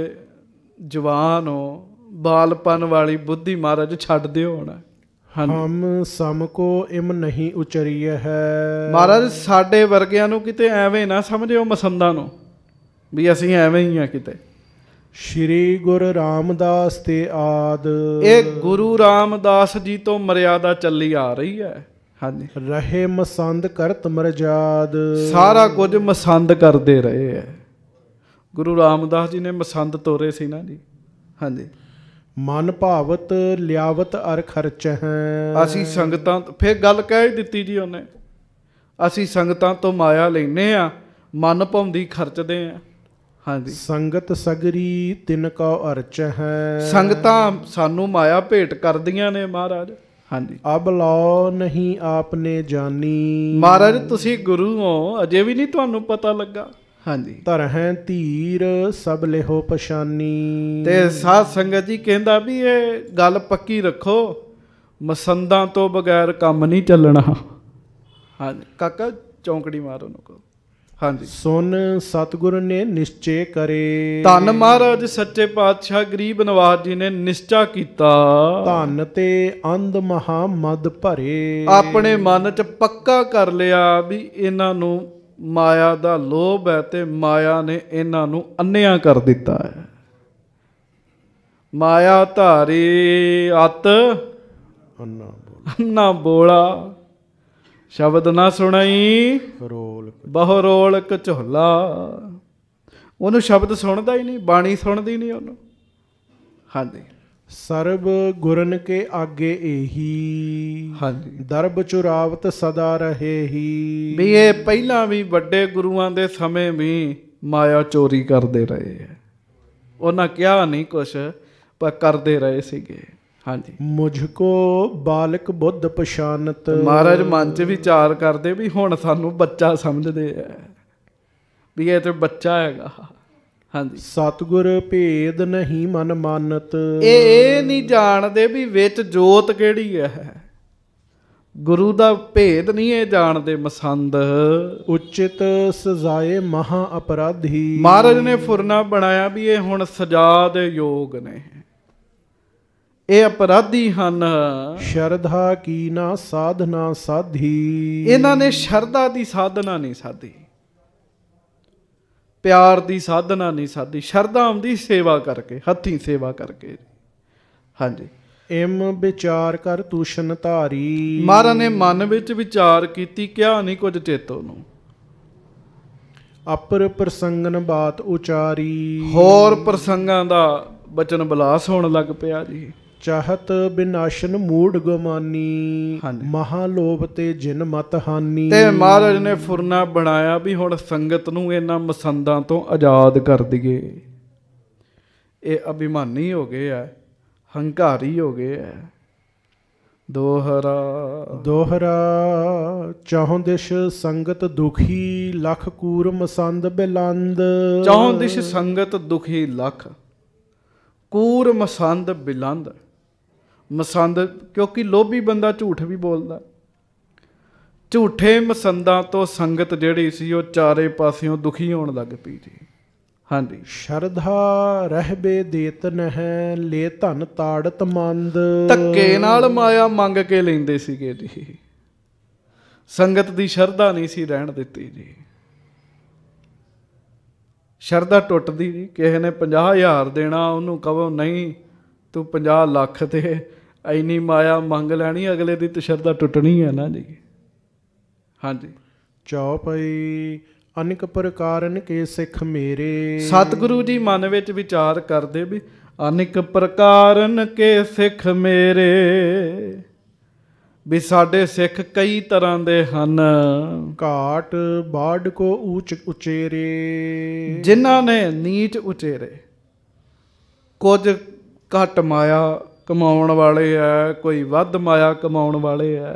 ਜਵਾਨ ਹੋ ਬਾਲਪਨ ਵਾਲੀ ਬੁੱਧੀ ਮਹਾਰਾਜ ਛੱਡ ਦਿਓ ਹੁਣ ਹਮ ਸਮ ਕੋ ਇਮ ਨਹੀਂ ਉਚਰੀਐ ਹੈ ਮਹਾਰਾਜ ਸਾਡੇ ਵਰਗਿਆਂ ਨੂੰ ਕਿਤੇ ਐਵੇਂ ਨਾ ਸਮਝਿਓ ਮਸੰਦਾਂ ਨੂੰ ਵੀ ਅਸੀਂ ਐਵੇਂ ਹੀ ਆ ਕਿਤੇ ਸ਼੍ਰੀ ਗੁਰੂ ਰਾਮਦਾਸ ਤੇ ਆਦ ਇਹ ਗੁਰੂ ਰਾਮਦਾਸ ਜੀ ਤੋਂ ਮਰਿਆਦਾ ਚੱਲੀ ਆ ਰਹੀ ਹੈ ਹਾਂਜੀ ਰਹੇ ਮਸੰਦ ਕਰਤ ਮਰਜਾਦ ਸਾਰਾ ਕੁਝ ਮਸੰਦ ਕਰਦੇ ਰਹੇ ਹੈ ਗੁਰੂ ਰਾਮਦਾਸ ਜੀ ਨੇ ਮਸੰਦ ਤੋਰੇ ਸੀ ਨਾ ਜੀ ਹਾਂਜੀ ਮਨ ਭਾਵਤ ਲਿਆਵਤ ਅਰ ਖਰਚ ਹੈ ਅਸੀਂ ਸੰਗਤਾਂ ਫਿਰ ਗੱਲ ਕਹਿ ਦਿੱਤੀ ਜੀ ਉਹਨੇ ਅਸੀਂ ਸੰਗਤਾਂ ਤੋਂ ਮਾਇਆ ਲੈਨੇ ਆ ਮਨ ਭੌਂਦੀ ਖਰਚਦੇ ਆ ਹਾਂਜੀ ਸੰਗਤ ਸਗਰੀ ਤਿਨ ਕਉ ਅਰਚ ਹੈ ਸੰਗਤਾਂ ਸਾਨੂੰ ਮਾਇਆ ਭੇਟ ਕਰਦੀਆਂ ਨੇ ਮਹਾਰਾਜ ਹਾਂਜੀ ਅਬ ਲਾਉ ਨਹੀਂ ਆਪਨੇ ਜਾਨੀ ਮਹਾਰਾਜ ਤੁਸੀਂ ਗੁਰੂ ਹੋ ਅਜੇ ਵੀ ਨਹੀਂ ਤੁਹਾਨੂੰ ਪਤਾ ਲੱਗਾ ਹਾਂਜੀ ਤਰਹੈ ਧੀਰ ਸਭ ਲਿਹੋ ਪਛਾਨੀ ਤੇ ਸਾਧ ਸੰਗਤ ਜੀ ਕਹਿੰਦਾ ਵੀ ਇਹ ਗੱਲ ਪੱਕੀ ਰੱਖੋ ਮਸੰਦਾਂ ਤੋਂ ਬਗੈਰ ਕੰਮ ਨਹੀਂ ਚੱਲਣਾ ਹਾਂਜੀ ਕਾਕਾ ਚੌਂਕੜੀ ਮਾਰੋ ਨੂੰ ਕੋ ਹਾਂਜੀ ਸੁਨ ਸਤਗੁਰ ਨੇ ਨਿਸ਼ਚੇ ਕਰੇ ਧੰਨ ਮਹਾਰਾਜ ਸੱਚੇ ਪਾਤਸ਼ਾਹ ਗਰੀਬ ਨਵਾਜ ਜੀ ਨੇ ਨਿਸ਼ਚਾ ਕੀਤਾ ਧੰਨ ਤੇ ਅੰਧ ਮਹਾ ਮਦ ਭਰੇ ਆਪਣੇ ਮਨ 'ਚ ਪੱਕਾ ਕਰ ਲਿਆ ਵੀ ਇਹਨਾਂ ਨੂੰ ਮਾਇਆ ਦਾ ਲੋਭ ਹੈ ਤੇ ਮਾਇਆ ਨੇ ਇਹਨਾਂ ਨੂੰ ਅੰਨਿਆ ਕਰ ਦਿੱਤਾ ਹੈ ਮਾਇਆ ਧਾਰੀ ਅਤ ਅੰਨਾ ਬੋਲਾ ਸ਼ਬਦ ਨਾ ਸੁਣਾਈ ਰੋ ਬਹੁ ਰੋਲ ਕਚੋਲਾ ਉਹਨੂੰ ਸ਼ਬਦ ਸੁਣਦਾ ਹੀ ਨਹੀਂ ਬਾਣੀ ਸੁਣਦੀ ਨਹੀਂ ਉਹਨੂੰ ਹਾਂਜੀ ਸਰਬ ਗੁਰਨ ਕੇ ਆਗੇ ਇਹੀ ਹਾਂਜੀ ਦਰਬ ਚੁਰਾਵਤ ਸਦਾ ਰਹੇ ਹੀ ਵੀ ਇਹ ਪਹਿਲਾਂ ਵੀ ਵੱਡੇ ਗੁਰੂਆਂ ਦੇ ਸਮੇਂ ਵੀ ਮਾਇਆ ਚੋਰੀ ਕਰਦੇ ਰਹੇ ਹੈ ਉਹਨਾਂ ਕਿਹਾ ਨਹੀਂ ਕੁਛ ਪਰ ਕਰਦੇ ਰਹੇ ਸੀਗੇ ਹਾਂਜੀ ਮੁਝ ਕੋ ਬਾਲਕ ਬੁੱਧ ਪਛਾਨਤ ਮਹਾਰਾਜ ਮਨ 'ਚ ਵਿਚਾਰ ਕਰਦੇ ਵੀ ਹੁਣ ਸਾਨੂੰ ਬੱਚਾ ਸਮਝਦੇ ਐ ਵੀ ਇਹ ਤੇ ਬੱਚਾ ਹੈਗਾ ਹਾਂਜੀ ਸਤਗੁਰ ਭੇਦ ਨਹੀਂ ਮਨ ਮਾਨਤ ਇਹ ਇਹ ਨਹੀਂ ਜਾਣਦੇ ਵੀ ਵਿੱਚ ਜੋਤ ਕਿਹੜੀ ਹੈ ਗੁਰੂ ਦਾ ਭੇਦ ਨਹੀਂ ਇਹ ਜਾਣਦੇ ਮਸੰਦ ਉਚਿਤ ਸਜ਼ਾਏ ਮਹਾ ਅਪਰਾਧੀ ਮਹਾਰਾਜ ਨੇ ਫੁਰਨਾ ਬਣਾਇਆ ਵੀ ਇਹ ਹੁਣ ਸਜ਼ਾ ਦੇ ਯੋਗ ਨੇ ਇਹ ਅਪਰਾਧੀ ਹਨ ਸ਼ਰਧਾ ਕੀ ਨਾ ਸਾਧਨਾ ਸਾਧੀ ਇਹਨਾਂ ਨੇ ਸ਼ਰਧਾ ਦੀ ਸਾਧਨਾ ਨਹੀਂ ਸਾਧੀ ਪਿਆਰ ਦੀ ਸਾਧਨਾ ਨਹੀਂ ਸਾਧੀ ਸ਼ਰਧਾ ਆਉਂਦੀ ਸੇਵਾ ਕਰਕੇ ਹੱਥੀਂ ਸੇਵਾ ਕਰਕੇ ਹਾਂਜੀ ਇਮ ਵਿਚਾਰ ਕਰ ਤੂਸ਼ਨ ਧਾਰੀ ਮਹਾਰਾ ਨੇ ਮਨ ਵਿੱਚ ਵਿਚਾਰ ਕੀਤੀ ਕਿਹਾ ਨਹੀਂ ਕੁਝ ਚੇਤੋ ਨੂੰ ਅਪਰ ਪ੍ਰਸੰਗਨ ਬਾਤ ਉਚਾਰੀ ਹੋਰ ਪ੍ਰਸੰਗਾਂ ਦਾ ਬਚਨ ਬਲਾਸ ਹੋਣ ਲੱਗ ਪਿਆ ਜੀ ਚਾਹਤ ਬਿਨਾਸ਼ਨ ਮੂੜ ਗਮਾਨੀ ਮਹਾ ਲੋਭ ਤੇ ਜਿਨ ਮਤ ਹਾਨੀ ਤੇ ਮਹਾਰਾਜ ਨੇ ਫੁਰਨਾ ਬਣਾਇਆ ਵੀ ਹੁਣ ਸੰਗਤ ਨੂੰ ਇਹਨਾਂ ਮਸੰਦਾਂ ਤੋਂ ਆਜ਼ਾਦ ਕਰ ਦਈਏ ਇਹ ਅਭਿਮਾਨੀ ਹੋ ਗਏ ਆ ਹੰਕਾਰੀ ਹੋ ਗਏ ਆ ਦੋਹਰਾ ਦੋਹਰਾ ਚਾਹੋਂ ਦਿਸ਼ ਸੰਗਤ ਦੁਖੀ ਲਖ ਕੂਰ ਮਸੰਦ ਬਿਲੰਦ ਚਾਹੋਂ ਦਿਸ਼ ਸੰਗਤ ਦੁਖੀ ਲਖ ਕੂਰ ਮਸੰਦ ਬਿਲੰਦ ਮਸੰਦ ਕਿਉਂਕਿ ਲੋਭੀ ਬੰਦਾ ਝੂਠ ਵੀ ਬੋਲਦਾ ਝੂਠੇ ਮਸੰਦਾਂ ਤੋਂ ਸੰਗਤ ਜਿਹੜੀ ਸੀ ਉਹ ਚਾਰੇ ਪਾਸਿਓਂ ਦੁਖੀ ਹੋਣ ਲੱਗ ਪਈ ਜੀ ਹਾਂਜੀ ਸ਼ਰਧਾ ਰਹਿਬੇ ਦੇਤ ਨਹਿ ਲੈ ਧਨ ਤਾੜਤ ਮੰਦ ਧੱਕੇ ਨਾਲ ਮਾਇਆ ਮੰਗ ਕੇ ਲੈਂਦੇ ਸੀਗੇ ਜੀ ਸੰਗਤ ਦੀ ਸ਼ਰਧਾ ਨਹੀਂ ਸੀ ਰਹਿਣ ਦਿੱਤੀ ਜੀ ਸ਼ਰਧਾ ਟੁੱਟਦੀ ਜੀ ਕਿਸੇ ਨੇ 50000 ਦੇਣਾ ਉਹਨੂੰ ਕਹੋ ਨਹੀਂ ਤੂੰ 50 ਲੱਖ ਤੇ ਐਨੀ ਮਾਇਆ ਮੰਗ ਲੈਣੀ ਅਗਲੇ ਦੀ ਤਸ਼ਰਦਾ ਟੁੱਟਣੀ ਹੈ ਨਾ ਜੀ ਹਾਂਜੀ ਚੌਪਈ ਅਨੇਕ ਪ੍ਰਕਾਰਨ ਕੇ ਸਿੱਖ ਮੇਰੇ ਸਤਿਗੁਰੂ ਜੀ ਮਨ ਵਿੱਚ ਵਿਚਾਰ ਕਰਦੇ ਵੀ ਅਨੇਕ ਪ੍ਰਕਾਰਨ ਕੇ ਸਿੱਖ ਮੇਰੇ ਵੀ ਸਾਡੇ ਸਿੱਖ ਕਈ ਤਰ੍ਹਾਂ ਦੇ ਹਨ ਘਾਟ ਬਾੜ ਕੋ ਉੱਚ ਉਚੇਰੇ ਜਿਨ੍ਹਾਂ ਨੇ ਨੀਚ ਉਚੇਰੇ ਕੁਝ ਘੱਟ ਮਾਇਆ ਕਮਾਉਣ ਵਾਲੇ ਐ ਕੋਈ ਵੱਧ ਮਾਇਆ ਕਮਾਉਣ ਵਾਲੇ ਐ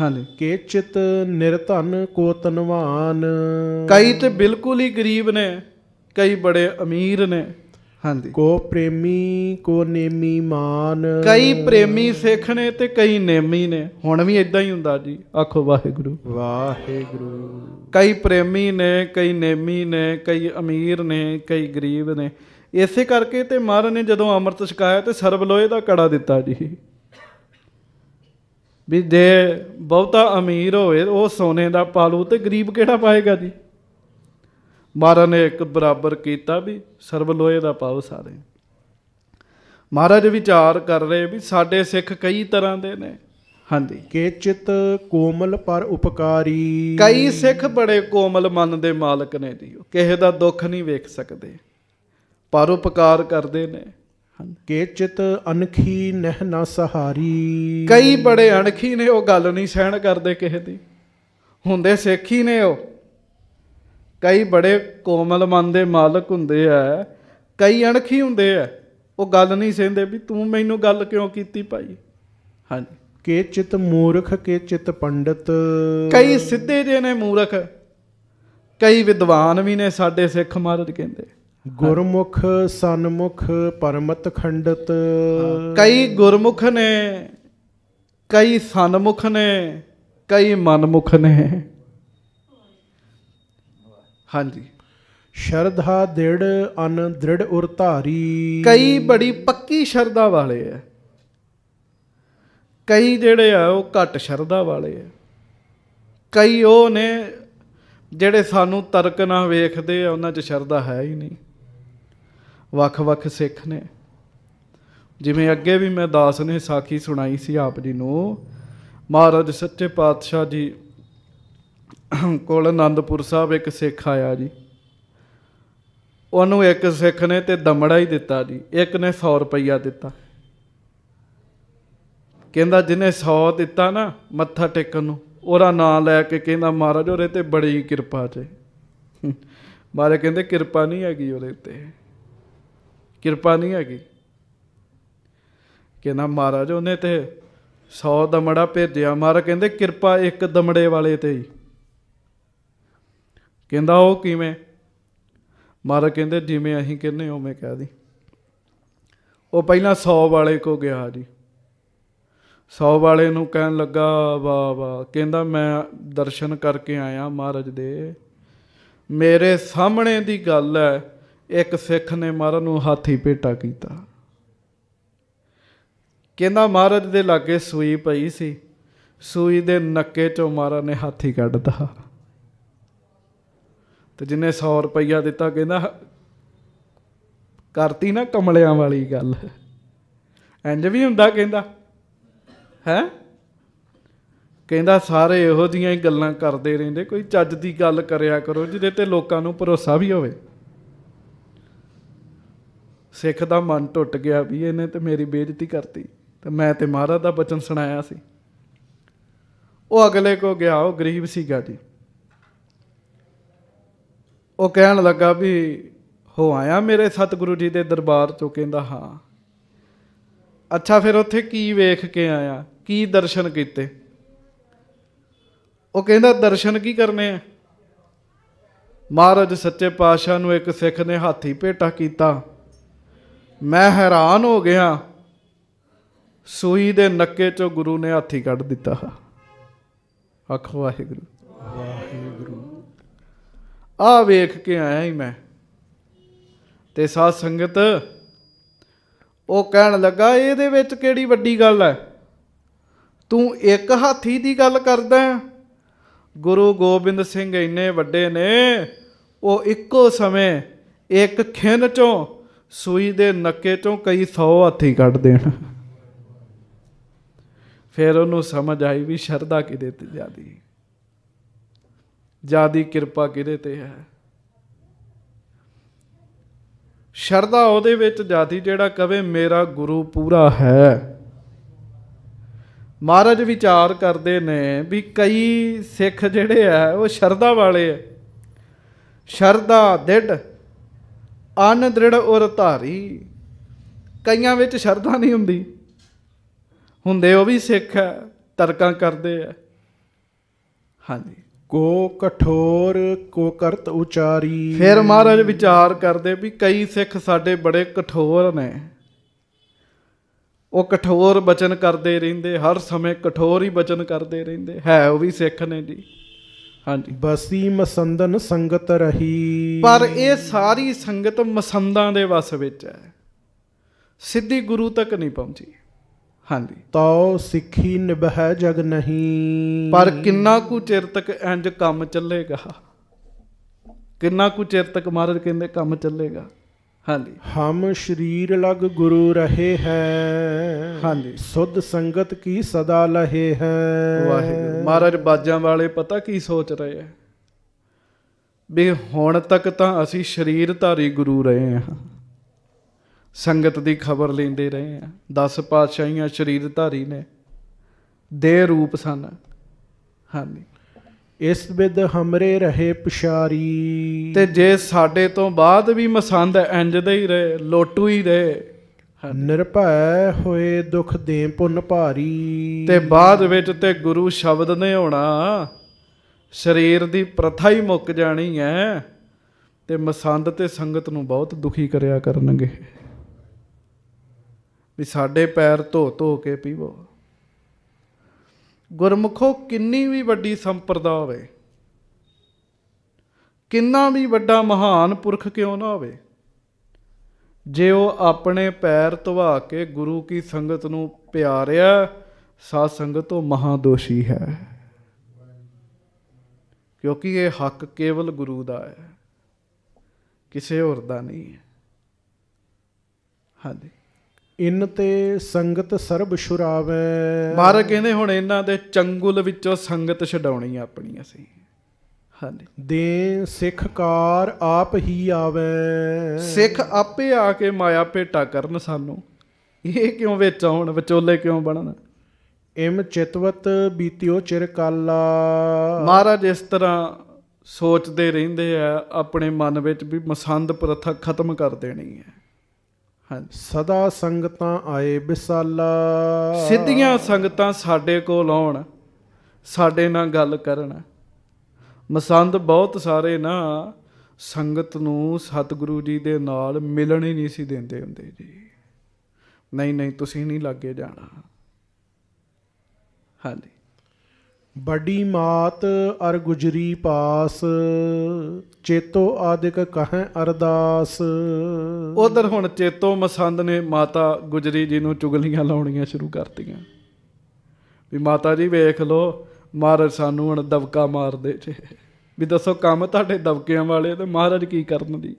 ਹਾਂਜੀ ਚਿਤ ਨਿਰਧਨ ਕੋ ਤਨਵਾਨ ਕਈ ਤੇ ਬਿਲਕੁਲ ਹੀ ਗਰੀਬ ਨੇ ਕਈ ਬੜੇ ਅਮੀਰ ਨੇ ਹਾਂਜੀ ਕੋ ਪ੍ਰੇਮੀ ਕੋ ਨੇਮੀ ਮਾਨ ਕਈ ਪ੍ਰੇਮੀ ਸਿੱਖ ਨੇ ਤੇ ਕਈ ਨੇਮੀ ਨੇ ਹੁਣ ਵੀ ਇਦਾਂ ਹੀ ਹੁੰਦਾ ਜੀ ਆਖੋ ਵਾਹਿਗੁਰੂ ਵਾਹਿਗੁਰੂ ਕਈ ਪ੍ਰੇਮੀ ਨੇ ਕਈ ਨੇਮੀ ਨੇ ਕਈ ਅਮੀਰ ਨੇ ਕਈ ਗਰੀਬ ਨੇ ਇਸੇ ਕਰਕੇ ਤੇ ਮਹਾਰਾਜ ਨੇ ਜਦੋਂ ਅੰਮ੍ਰਿਤ ਛਕਾਇਆ ਤੇ ਸਰਬ ਲੋਹੇ ਦਾ ਕੜਾ ਦਿੱਤਾ ਜੀ ਵੀ ਦੇ ਬਹੁਤਾ ਅਮੀਰ ਹੋਵੇ ਉਹ ਸੋਨੇ ਦਾ ਪਾਲੂ ਤੇ ਗਰੀਬ ਕਿਹੜਾ ਪਾਏਗਾ ਜੀ ਮਹਾਰਾਜ ਨੇ ਇੱਕ ਬਰਾਬਰ ਕੀਤਾ ਵੀ ਸਰਬ ਲੋਹੇ ਦਾ ਪਾਉ ਸਾਰੇ ਮਹਾਰਾਜ ਵਿਚਾਰ ਕਰ ਰਹੇ ਵੀ ਸਾਡੇ ਸਿੱਖ ਕਈ ਤਰ੍ਹਾਂ ਦੇ ਨੇ ਹਾਂਜੀ ਕੇ ਚਿਤ ਕੋਮਲ ਪਰ ਉਪਕਾਰੀ ਕਈ ਸਿੱਖ ਬੜੇ ਕੋਮਲ ਮਨ ਦੇ ਮਾਲਕ ਨੇ ਜੀ ਕਿਸੇ ਦਾ ਦੁੱਖ ਨਹੀਂ ਵੇਖ ਸਕਦੇ ਪਰਉਪਕਾਰ ਕਰਦੇ ਨੇ ਚਿਤ ਅਨਖੀ ਨਹਿ ਨਾ ਸਹਾਰੀ ਕਈ ਬੜੇ ਅਣਖੀ ਨੇ ਉਹ ਗੱਲ ਨਹੀਂ ਸਹਿਣ ਕਰਦੇ ਕਿਸੇ ਦੀ ਹੁੰਦੇ ਸੇਖੀ ਨੇ ਉਹ ਕਈ ਬੜੇ ਕੋਮਲ ਮਨ ਦੇ ਮਾਲਕ ਹੁੰਦੇ ਆ ਕਈ ਅਣਖੀ ਹੁੰਦੇ ਆ ਉਹ ਗੱਲ ਨਹੀਂ ਸਹਿੰਦੇ ਵੀ ਤੂੰ ਮੈਨੂੰ ਗੱਲ ਕਿਉਂ ਕੀਤੀ ਭਾਈ ਹਾਂਜੀ ਚਿਤ ਮੂਰਖ ਚਿਤ ਪੰਡਤ ਕਈ ਸਿੱਧੇ ਜੇ ਨੇ ਮੂਰਖ ਕਈ ਵਿਦਵਾਨ ਵੀ ਨੇ ਸਾਡੇ ਸਿੱਖ ਮਾਰਦ ਕਹਿੰਦੇ ਗੁਰਮੁਖ ਸਨਮੁਖ ਪਰਮਤ ਖੰਡਤ ਕਈ ਗੁਰਮੁਖ ਨੇ ਕਈ ਸਨਮੁਖ ਨੇ ਕਈ ਮਨਮੁਖ ਨੇ ਹਾਂਜੀ ਸ਼ਰਧਾ ਦਿੜ ਅਨ ਦ੍ਰਿੜ ਉਰ ਧਾਰੀ ਕਈ ਬੜੀ ਪੱਕੀ ਸ਼ਰਧਾ ਵਾਲੇ ਐ ਕਈ ਜਿਹੜੇ ਆ ਉਹ ਘੱਟ ਸ਼ਰਧਾ ਵਾਲੇ ਐ ਕਈ ਉਹ ਨੇ ਜਿਹੜੇ ਸਾਨੂੰ ਤਰਕ ਨਾਲ ਵੇਖਦੇ ਆ ਉਹਨਾਂ 'ਚ ਸ਼ਰਧਾ ਹੈ ਹੀ ਨਹੀਂ ਵੱਖ-ਵੱਖ ਸਿੱਖ ਨੇ ਜਿਵੇਂ ਅੱਗੇ ਵੀ ਮੈਂ ਦਾਸ ਨੇ ਸਾਖੀ ਸੁਣਾਈ ਸੀ ਆਪ ਜੀ ਨੂੰ ਮਹਾਰਾਜ ਸੱਚੇ ਪਾਤਸ਼ਾਹ ਜੀ ਕੋਲ ਅਨੰਦਪੁਰ ਸਾਹਿਬ ਇੱਕ ਸਿੱਖ ਆਇਆ ਜੀ ਉਹਨੂੰ ਇੱਕ ਸਿੱਖ ਨੇ ਤੇ ਦਮੜਾ ਹੀ ਦਿੱਤਾ ਜੀ ਇੱਕ ਨੇ 100 ਰੁਪਇਆ ਦਿੱਤਾ ਕਹਿੰਦਾ ਜਿਨੇ 100 ਦਿੱਤਾ ਨਾ ਮੱਥਾ ਟੇਕਣ ਨੂੰ ਉਹਦਾ ਨਾਂ ਲੈ ਕੇ ਕਹਿੰਦਾ ਮਹਾਰਾਜ ਉਹਦੇ ਤੇ ਬੜੀ ਕਿਰਪਾ ਜੇ ਮਹਾਰਾਜ ਕਹਿੰਦੇ ਕਿਰਪਾ ਨਹੀਂ ਹੈਗੀ ਉਹਦੇ ਤੇ ਕਿਰਪਾ ਨਹੀਂ ਹੈਗੀ ਕਹਿੰਦਾ ਮਹਾਰਾਜ ਉਹਨੇ ਤੇ 100 ਦਮੜਾ ਭੇਜਿਆ ਮਹਾਰਾਜ ਕਹਿੰਦੇ ਕਿਰਪਾ ਇੱਕ ਦਮੜੇ ਵਾਲੇ ਤੇ ਹੀ ਕਹਿੰਦਾ ਉਹ ਕਿਵੇਂ ਮਹਾਰਾਜ ਕਹਿੰਦੇ ਜਿਵੇਂ ਅਸੀਂ ਕਹਿੰਨੇ ਉਵੇਂ ਕਹਿ ਦੀ ਉਹ ਪਹਿਲਾਂ 100 ਵਾਲੇ ਕੋ ਗਿਆ ਜੀ 100 ਵਾਲੇ ਨੂੰ ਕਹਿਣ ਲੱਗਾ ਵਾ ਵਾ ਕਹਿੰਦਾ ਮੈਂ ਦਰਸ਼ਨ ਕਰਕੇ ਆਇਆ ਮਹਾਰਾਜ ਦੇ ਮੇਰੇ ਸਾਹਮਣੇ ਦੀ ਗੱਲ ਹੈ ਇੱਕ ਸਿੱਖ ਨੇ ਮਹਾਰਾਜ ਨੂੰ ਹਾਥੀ ਭੇਟਾ ਕੀਤਾ ਕਹਿੰਦਾ ਮਹਾਰਾਜ ਦੇ ਲਾਗੇ ਸੂਈ ਪਈ ਸੀ ਸੂਈ ਦੇ ਨੱਕੇ ਚੋਂ ਮਹਾਰਾਜ ਨੇ ਹਾਥੀ ਕੱਢਤਾ ਤੇ ਜਿੰਨੇ 100 ਰੁਪਈਆ ਦਿੱਤਾ ਕਹਿੰਦਾ ਕਰਤੀ ਨਾ ਕਮਲਿਆਂ ਵਾਲੀ ਗੱਲ ਇੰਜ ਵੀ ਹੁੰਦਾ ਕਹਿੰਦਾ ਹੈ ਕਹਿੰਦਾ ਸਾਰੇ ਇਹੋ ਜੀਆਂ ਹੀ ਗੱਲਾਂ ਕਰਦੇ ਰਹਿੰਦੇ ਕੋਈ ਚੱਜ ਦੀ ਗੱਲ ਕਰਿਆ ਕਰੋ ਜਿਹਦੇ ਤੇ ਲੋਕਾਂ ਨੂੰ ਭਰੋਸਾ ਵੀ ਹੋਵੇ ਸਿੱਖ ਦਾ ਮਨ ਟੁੱਟ ਗਿਆ ਵੀ ਇਹਨੇ ਤੇ ਮੇਰੀ ਬੇਇੱਜ਼ਤੀ ਕਰਤੀ ਤੇ ਮੈਂ ਤੇ ਮਹਾਰਾਜ ਦਾ ਬਚਨ ਸੁਣਾਇਆ ਸੀ ਉਹ ਅਗਲੇ ਕੋ ਗਿਆ ਉਹ ਗਰੀਬ ਸੀਗਾ ਜੀ ਉਹ ਕਹਿਣ ਲੱਗਾ ਵੀ ਹੋ ਆਇਆ ਮੇਰੇ ਸਤਿਗੁਰੂ ਜੀ ਦੇ ਦਰਬਾਰ ਤੋਂ ਕਹਿੰਦਾ ਹਾਂ ਅੱਛਾ ਫਿਰ ਉੱਥੇ ਕੀ ਵੇਖ ਕੇ ਆਇਆ ਕੀ ਦਰਸ਼ਨ ਕੀਤੇ ਉਹ ਕਹਿੰਦਾ ਦਰਸ਼ਨ ਕੀ ਕਰਨੇ ਆ ਮਹਾਰਾਜ ਸੱਚੇ ਪਾਤਸ਼ਾਹ ਨੂੰ ਇੱਕ ਸਿੱਖ ਨੇ ਹਾਥੀ ਭੇਟਾ ਕੀਤਾ ਮੈਂ ਹੈਰਾਨ ਹੋ ਗਿਆ ਸੂਈ ਦੇ ਨੱਕੇ ਚੋਂ ਗੁਰੂ ਨੇ ਹਾਥੀ ਕੱਢ ਦਿੱਤਾ ਆਖ ਵਾਹਿਗੁਰੂ ਵਾਹਿਗੁਰੂ ਆ ਵੇਖ ਕੇ ਆਇਆ ਹੀ ਮੈਂ ਤੇ ਸਾਧ ਸੰਗਤ ਉਹ ਕਹਿਣ ਲੱਗਾ ਇਹਦੇ ਵਿੱਚ ਕਿਹੜੀ ਵੱਡੀ ਗੱਲ ਹੈ ਤੂੰ ਇੱਕ ਹਾਥੀ ਦੀ ਗੱਲ ਕਰਦਾ ਗੁਰੂ ਗੋਬਿੰਦ ਸਿੰਘ ਇੰਨੇ ਵੱਡੇ ਨੇ ਉਹ ਇੱਕੋ ਸਮੇਂ ਇੱਕ ਖਿੰਨ ਚੋਂ ਸੂਈ ਦੇ ਨੱਕੇ ਚੋਂ ਕਈ 100 ਹੱਥੀ ਕੱਢ ਦੇਣ ਫਿਰ ਉਹਨੂੰ ਸਮਝ ਆਈ ਵੀ ਸ਼ਰਧਾ ਕਿਦੇ ਤੇ ਜਿਆਦੀ ਜਿਆਦੀ ਕਿਰਪਾ ਕਿਦੇ ਤੇ ਹੈ ਸ਼ਰਧਾ ਉਹਦੇ ਵਿੱਚ ਜਿਆਦੀ ਜਿਹੜਾ ਕਵੇ ਮੇਰਾ ਗੁਰੂ ਪੂਰਾ ਹੈ ਮਹਾਰਾਜ ਵਿਚਾਰ ਕਰਦੇ ਨੇ ਵੀ ਕਈ ਸਿੱਖ ਜਿਹੜੇ ਆ ਉਹ ਸ਼ਰਧਾ ਵਾਲੇ ਆ ਸ਼ਰਧਾ ਡਿੱਡ ਅਨ ਦ੍ਰਿੜ ਉਰ ਧਾਰੀ ਕਈਆਂ ਵਿੱਚ ਸ਼ਰਧਾ ਨਹੀਂ ਹੁੰਦੀ ਹੁੰਦੇ ਉਹ ਵੀ ਸਿੱਖ ਹੈ ਤਰਕਾਂ ਕਰਦੇ ਆ ਹਾਂਜੀ ਕੋ ਕਠੋਰ ਕੋ ਕਰਤ ਉਚਾਰੀ ਫਿਰ ਮਹਾਰਾਜ ਵਿਚਾਰ ਕਰਦੇ ਵੀ ਕਈ ਸਿੱਖ ਸਾਡੇ ਬੜੇ ਕਠੋਰ ਨੇ ਉਹ ਕਠੋਰ ਬਚਨ ਕਰਦੇ ਰਹਿੰਦੇ ਹਰ ਸਮੇਂ ਕਠੋਰ ਹੀ ਬਚਨ ਕਰਦੇ ਰਹਿੰਦੇ ਹੈ ਉਹ ਵੀ ਸਿੱਖ ਨੇ ਜੀ ਹਾਂਜੀ ਬਸੀ ਮਸੰਦਨ ਸੰਗਤ ਰਹੀ ਪਰ ਇਹ ਸਾਰੀ ਸੰਗਤ ਮਸੰਦਾਂ ਦੇ ਵਸ ਵਿੱਚ ਹੈ ਸਿੱਧੀ ਗੁਰੂ ਤੱਕ ਨਹੀਂ ਪਹੁੰਚੀ ਹਾਂਜੀ ਤਉ ਸਿੱਖੀ ਨਿਭਹਿ ਜਗ ਨਹੀਂ ਪਰ ਕਿੰਨਾ ਕੁ ਚਿਰ ਤੱਕ ਇੰਜ ਕੰਮ ਚੱਲੇਗਾ ਕਿੰਨਾ ਕੁ ਚਿਰ ਤੱਕ ਮਹਾਰਾਜ ਕਹਿੰਦੇ ਕੰਮ ਚੱਲੇਗਾ ਹਾਂਜੀ ਹਮ ਸ਼ਰੀਰ ਲਗ ਗੁਰੂ ਰਹੇ ਹੈ ਹਾਂਜੀ ਸੁਧ ਸੰਗਤ ਕੀ ਸਦਾ ਲਹੇ ਹੈ ਵਾਹਿਗੁਰੂ ਮਹਾਰਾਜ ਬਾਜਾਂ ਵਾਲੇ ਪਤਾ ਕੀ ਸੋਚ ਰਹੇ ਹੈ ਵੀ ਹੁਣ ਤੱਕ ਤਾਂ ਅਸੀਂ ਸ਼ਰੀਰ ਧਾਰੀ ਗੁਰੂ ਰਹੇ ਹਾਂ ਸੰਗਤ ਦੀ ਖਬਰ ਲੈਂਦੇ ਰਹੇ ਹਾਂ ਦਸ ਪਾਤਸ਼ਾਹੀਆਂ ਸ਼ਰੀਰ ਧਾਰੀ ਨੇ ਦੇ ਰੂਪ ਸਨ ਹਾਂਜੀ ਇਸ ਵਿਦ ਹਮਰੇ ਰਹੇ ਪਿਸ਼ਾਰੀ ਤੇ ਜੇ ਸਾਡੇ ਤੋਂ ਬਾਅਦ ਵੀ ਮਸੰਦ ਇੰਜ ਦੇ ਹੀ ਰਹੇ ਲੋਟੂ ਹੀ ਰਹੇ ਨਿਰਭੈ ਹੋਏ ਦੁਖ ਦੇ ਪੁੰਨ ਭਾਰੀ ਤੇ ਬਾਅਦ ਵਿੱਚ ਤੇ ਗੁਰੂ ਸ਼ਬਦ ਨੇ ਹੋਣਾ ਸਰੀਰ ਦੀ ਪ੍ਰਥਾ ਹੀ ਮੁੱਕ ਜਾਣੀ ਹੈ ਤੇ ਮਸੰਦ ਤੇ ਸੰਗਤ ਨੂੰ ਬਹੁਤ ਦੁਖੀ ਕਰਿਆ ਕਰਨਗੇ ਵੀ ਸਾਡੇ ਪੈਰ ਧੋ ਧੋ ਕੇ ਪੀਵੋ ਗੁਰਮੁਖੋ ਕਿੰਨੀ ਵੀ ਵੱਡੀ ਸੰਪਰਦਾ ਹੋਵੇ ਕਿੰਨਾ ਵੀ ਵੱਡਾ ਮਹਾਨ ਪੁਰਖ ਕਿਉਂ ਨਾ ਹੋਵੇ ਜੇ ਉਹ ਆਪਣੇ ਪੈਰ ਧਵਾ ਕੇ ਗੁਰੂ ਕੀ ਸੰਗਤ ਨੂੰ ਪਿਆਰਿਆ ਸਾਧ ਸੰਗਤ ਉਹ ਮਹਾਦੋਸ਼ੀ ਹੈ ਕਿਉਂਕਿ ਇਹ ਹੱਕ ਕੇਵਲ ਗੁਰੂ ਦਾ ਹੈ ਕਿਸੇ ਹੋਰ ਦਾ ਨਹੀਂ ਹੈ ਹਾਂਜੀ ਇਨ ਤੇ ਸੰਗਤ ਸਰਬ ਸ਼ੁਰਾਵੇ ਮਹਾਰਾਜ ਕਹਿੰਦੇ ਹੁਣ ਇਹਨਾਂ ਦੇ ਚੰਗੁਲ ਵਿੱਚੋਂ ਸੰਗਤ ਛਡਾਉਣੀ ਆਪਣੀ ਅਸੀਂ ਹਾਂਜੀ ਦੇ ਸਿੱਖਕਾਰ ਆਪ ਹੀ ਆਵੇ ਸਿੱਖ ਆਪੇ ਆ ਕੇ ਮਾਇਆ ਭੇਟਾ ਕਰਨ ਸਾਨੂੰ ਇਹ ਕਿਉਂ ਵਿੱਚ ਆਉਣ ਵਿਚੋਲੇ ਕਿਉਂ ਬਣਨ ਇਮ ਚਿਤਵਤ ਬੀਤਿਓ ਚਿਰ ਕਾਲਾ ਮਹਾਰਾਜ ਇਸ ਤਰ੍ਹਾਂ ਸੋਚਦੇ ਰਹਿੰਦੇ ਆ ਆਪਣੇ ਮਨ ਵਿੱਚ ਵੀ ਮਸੰਦ ਪ੍ਰਥਾ ਖਤਮ ਕਰ ਦੇਣੀ ਹੈ ਸਦਾ ਸੰਗਤਾਂ ਆਏ ਵਿਸਾਲਾ ਸਿੱਧੀਆਂ ਸੰਗਤਾਂ ਸਾਡੇ ਕੋਲ ਆਉਣ ਸਾਡੇ ਨਾਲ ਗੱਲ ਕਰਨ ਮਸੰਦ ਬਹੁਤ ਸਾਰੇ ਨਾ ਸੰਗਤ ਨੂੰ ਸਤਿਗੁਰੂ ਜੀ ਦੇ ਨਾਲ ਮਿਲਣ ਹੀ ਨਹੀਂ ਸੀ ਦਿੰਦੇ ਹੁੰਦੇ ਜੀ ਨਹੀਂ ਨਹੀਂ ਤੁਸੀਂ ਨਹੀਂ ਲੱਗੇ ਜਾਣਾ ਹਾਂਜੀ ਬੜੀ ਮਾਤ ਅਰ ਗੁਜਰੀ ਪਾਸ ਚੇਤੋ ਆਦਿਕ ਕਹੈ ਅਰਦਾਸ ਉਧਰ ਹੁਣ ਚੇਤੋ ਮਸੰਦ ਨੇ ਮਾਤਾ ਗੁਜਰੀ ਜੀ ਨੂੰ ਚੁਗਲੀਆਂ ਲਾਉਣੀਆਂ ਸ਼ੁਰੂ ਕਰਤੀਆਂ ਵੀ ਮਾਤਾ ਜੀ ਵੇਖ ਲੋ ਮਹਾਰਾਜ ਸਾਨੂੰ ਹਣ ਦਬਕਾ ਮਾਰਦੇ ਜੇ ਵੀ ਦੱਸੋ ਕੰਮ ਤੁਹਾਡੇ ਦਬਕਿਆਂ ਵਾਲੇ ਤੇ ਮਹਾਰਾਜ ਕੀ ਕਰਨ ਦੀ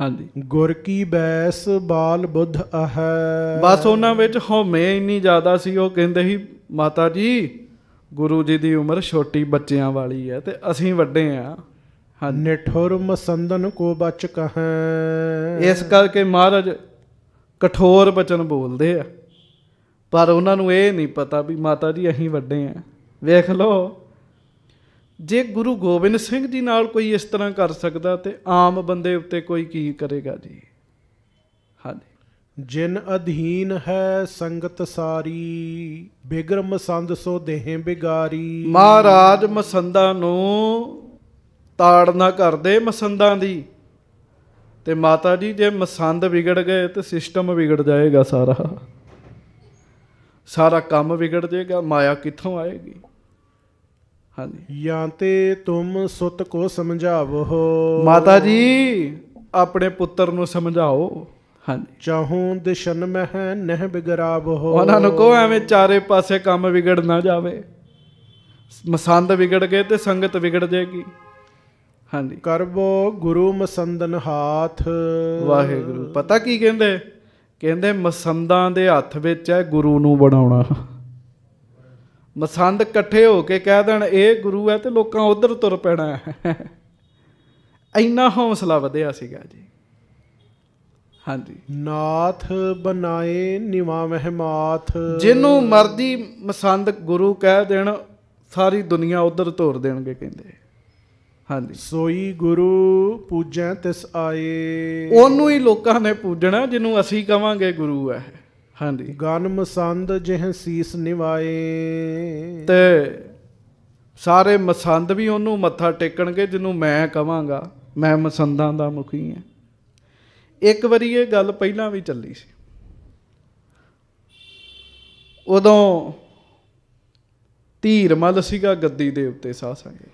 ਹਾਂਜੀ ਗੁਰ ਕੀ ਬੈਸ ਬਾਲ ਬੁੱਧ ਅਹ ਬਸ ਉਹਨਾਂ ਵਿੱਚ ਹਉਮੈ ਇੰਨੀ ਜ਼ਿਆਦਾ ਸੀ ਉਹ ਕਹਿੰਦੇ ਸੀ ਮਾਤਾ ਜੀ ਗੁਰੂ ਜੀ ਦੀ ਉਮਰ ਛੋਟੀ ਬੱਚਿਆਂ ਵਾਲੀ ਹੈ ਤੇ ਅਸੀਂ ਵੱਡੇ ਆ ਹਾਂ ਨਿਠੁਰ ਮਸੰਦਨ ਕੋ ਬਚ ਕਹੈ ਇਸ ਕਰਕੇ ਮਹਾਰਾਜ ਕਠੋਰ ਬਚਨ ਬੋਲਦੇ ਆ ਪਰ ਉਹਨਾਂ ਨੂੰ ਇਹ ਨਹੀਂ ਪਤਾ ਵੀ ਮਾਤਾ ਜੀ ਅਸੀਂ ਵੱਡੇ ਆ ਵੇਖ ਲਓ ਜੇ ਗੁਰੂ ਗੋਬਿੰਦ ਸਿੰਘ ਜੀ ਨਾਲ ਕੋਈ ਇਸ ਤਰ੍ਹਾਂ ਕਰ ਸਕਦਾ ਤੇ ਆਮ ਬੰਦੇ ਉੱਤੇ ਕੋਈ ਕੀ ਕਰੇਗਾ ਜੀ ਜਿਨ ਅਧੀਨ ਹੈ ਸੰਗਤ ਸਾਰੀ ਬਿਗਰ ਮਸੰਦ ਸੋ ਦੇਹੇ ਬਿਗਾਰੀ ਮਹਾਰਾਜ ਮਸੰਦਾਂ ਨੂੰ ਤਾੜਨਾ ਕਰਦੇ ਮਸੰਦਾਂ ਦੀ ਤੇ ਮਾਤਾ ਜੀ ਜੇ ਮਸੰਦ ਵਿਗੜ ਗਏ ਤੇ ਸਿਸਟਮ ਵਿਗੜ ਜਾਏਗਾ ਸਾਰਾ ਸਾਰਾ ਕੰਮ ਵਿਗੜ ਜਾਏਗਾ ਮਾਇਆ ਕਿੱਥੋਂ ਆਏਗੀ ਹਾਂਜੀ ਜਾਂ ਤੇ ਤੁਮ ਸੁਤ ਕੋ ਸਮਝਾਵੋ ਮਾਤਾ ਜੀ ਆਪਣੇ ਪੁੱਤਰ ਨੂੰ ਸਮਝਾਓ ਹਾਂਜੀ ਚਾਹੋਂ ਦਸ਼ਨ ਮਹਿ ਨਹਿ ਬਿਗਰਾਬ ਹੋ ਉਹਨਾਂ ਨੂੰ ਕੋ ਐਵੇਂ ਚਾਰੇ ਪਾਸੇ ਕੰਮ ਵਿਗੜ ਨਾ ਜਾਵੇ ਮਸੰਦ ਵਿਗੜ ਗਏ ਤੇ ਸੰਗਤ ਵਿਗੜ ਜਾਏਗੀ ਹਾਂਜੀ ਕਰਬੋ ਗੁਰੂ ਮਸੰਦਨ ਹਾਥ ਵਾਹਿਗੁਰੂ ਪਤਾ ਕੀ ਕਹਿੰਦੇ ਕਹਿੰਦੇ ਮਸੰਦਾਂ ਦੇ ਹੱਥ ਵਿੱਚ ਹੈ ਗੁਰੂ ਨੂੰ ਬਣਾਉਣਾ ਮਸੰਦ ਇਕੱਠੇ ਹੋ ਕੇ ਕਹਿ ਦੇਣ ਇਹ ਗੁਰੂ ਹੈ ਤੇ ਲੋਕਾਂ ਉਧਰ ਤੁਰ ਪੈਣਾ ਹੈ ਇੰਨਾ ਹੌਸਲਾ ਵਧਿਆ ਸੀਗਾ ਜੀ ਹਾਂਜੀ ਨਾਥ ਬਨਾਏ ਨਿਵਾ ਮਹਿਮਾਥ ਜਿਹਨੂੰ ਮਰਦੀ ਮਸੰਦ ਗੁਰੂ ਕਹਿ ਦੇਣ ਸਾਰੀ ਦੁਨੀਆ ਉਧਰ ਤੋਰ ਦੇਣਗੇ ਕਹਿੰਦੇ ਹਾਂਜੀ ਸੋਈ ਗੁਰੂ ਪੂਜੈ ਤਿਸ ਆਏ ਉਹਨੂੰ ਹੀ ਲੋਕਾਂ ਨੇ ਪੂਜਣਾ ਜਿਹਨੂੰ ਅਸੀਂ ਕਵਾਂਗੇ ਗੁਰੂ ਹੈ ਹਾਂਜੀ ਗਨ ਮਸੰਦ ਜਿਹ ਸੀਸ ਨਿਵਾਏ ਤੇ ਸਾਰੇ ਮਸੰਦ ਵੀ ਉਹਨੂੰ ਮੱਥਾ ਟੇਕਣਗੇ ਜਿਹਨੂੰ ਮੈਂ ਕਵਾਂਗਾ ਮੈਂ ਮਸੰਦਾਂ ਦਾ ਮੁਖੀ ਹਾਂ ਇੱਕ ਵਾਰੀ ਇਹ ਗੱਲ ਪਹਿਲਾਂ ਵੀ ਚੱਲੀ ਸੀ ਉਦੋਂ ਧੀਰਮਲ ਸੀਗਾ ਗੱਦੀ ਦੇ ਉੱਤੇ ਸਾਹ ਸੰਗੇ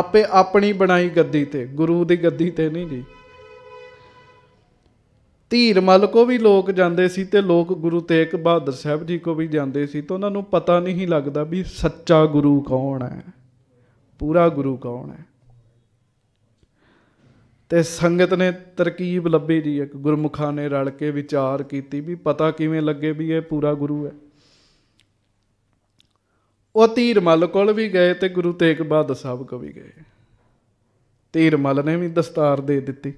ਆਪੇ ਆਪਣੀ ਬਣਾਈ ਗੱਦੀ ਤੇ ਗੁਰੂ ਦੀ ਗੱਦੀ ਤੇ ਨਹੀਂ ਜੀ ਧੀਰਮਲ ਕੋ ਵੀ ਲੋਕ ਜਾਂਦੇ ਸੀ ਤੇ ਲੋਕ ਗੁਰੂ ਤੇਗ ਬਹਾਦਰ ਸਾਹਿਬ ਜੀ ਕੋ ਵੀ ਜਾਂਦੇ ਸੀ ਤਾਂ ਉਹਨਾਂ ਨੂੰ ਪਤਾ ਨਹੀਂ ਲੱਗਦਾ ਵੀ ਸੱਚਾ ਗੁਰੂ ਕੌਣ ਹੈ ਪੂਰਾ ਗੁਰੂ ਕੌਣ ਹੈ ਤੇ ਸੰਗਤ ਨੇ ਤਰਕੀਬ ਲੱਭੀ ਜੀ ਇੱਕ ਗੁਰਮੁਖਾਂ ਨੇ ਰਲ ਕੇ ਵਿਚਾਰ ਕੀਤੀ ਵੀ ਪਤਾ ਕਿਵੇਂ ਲੱਗੇ ਵੀ ਇਹ ਪੂਰਾ ਗੁਰੂ ਹੈ ਉਹ ਧੀਰਮਲ ਕੋਲ ਵੀ ਗਏ ਤੇ ਗੁਰੂ ਤੇਗ ਬਹਾਦਰ ਸਾਹਿਬ ਕੋਲ ਵੀ ਗਏ ਧੀਰਮਲ ਨੇ ਵੀ ਦਸਤਾਰ ਦੇ ਦਿੱਤੀ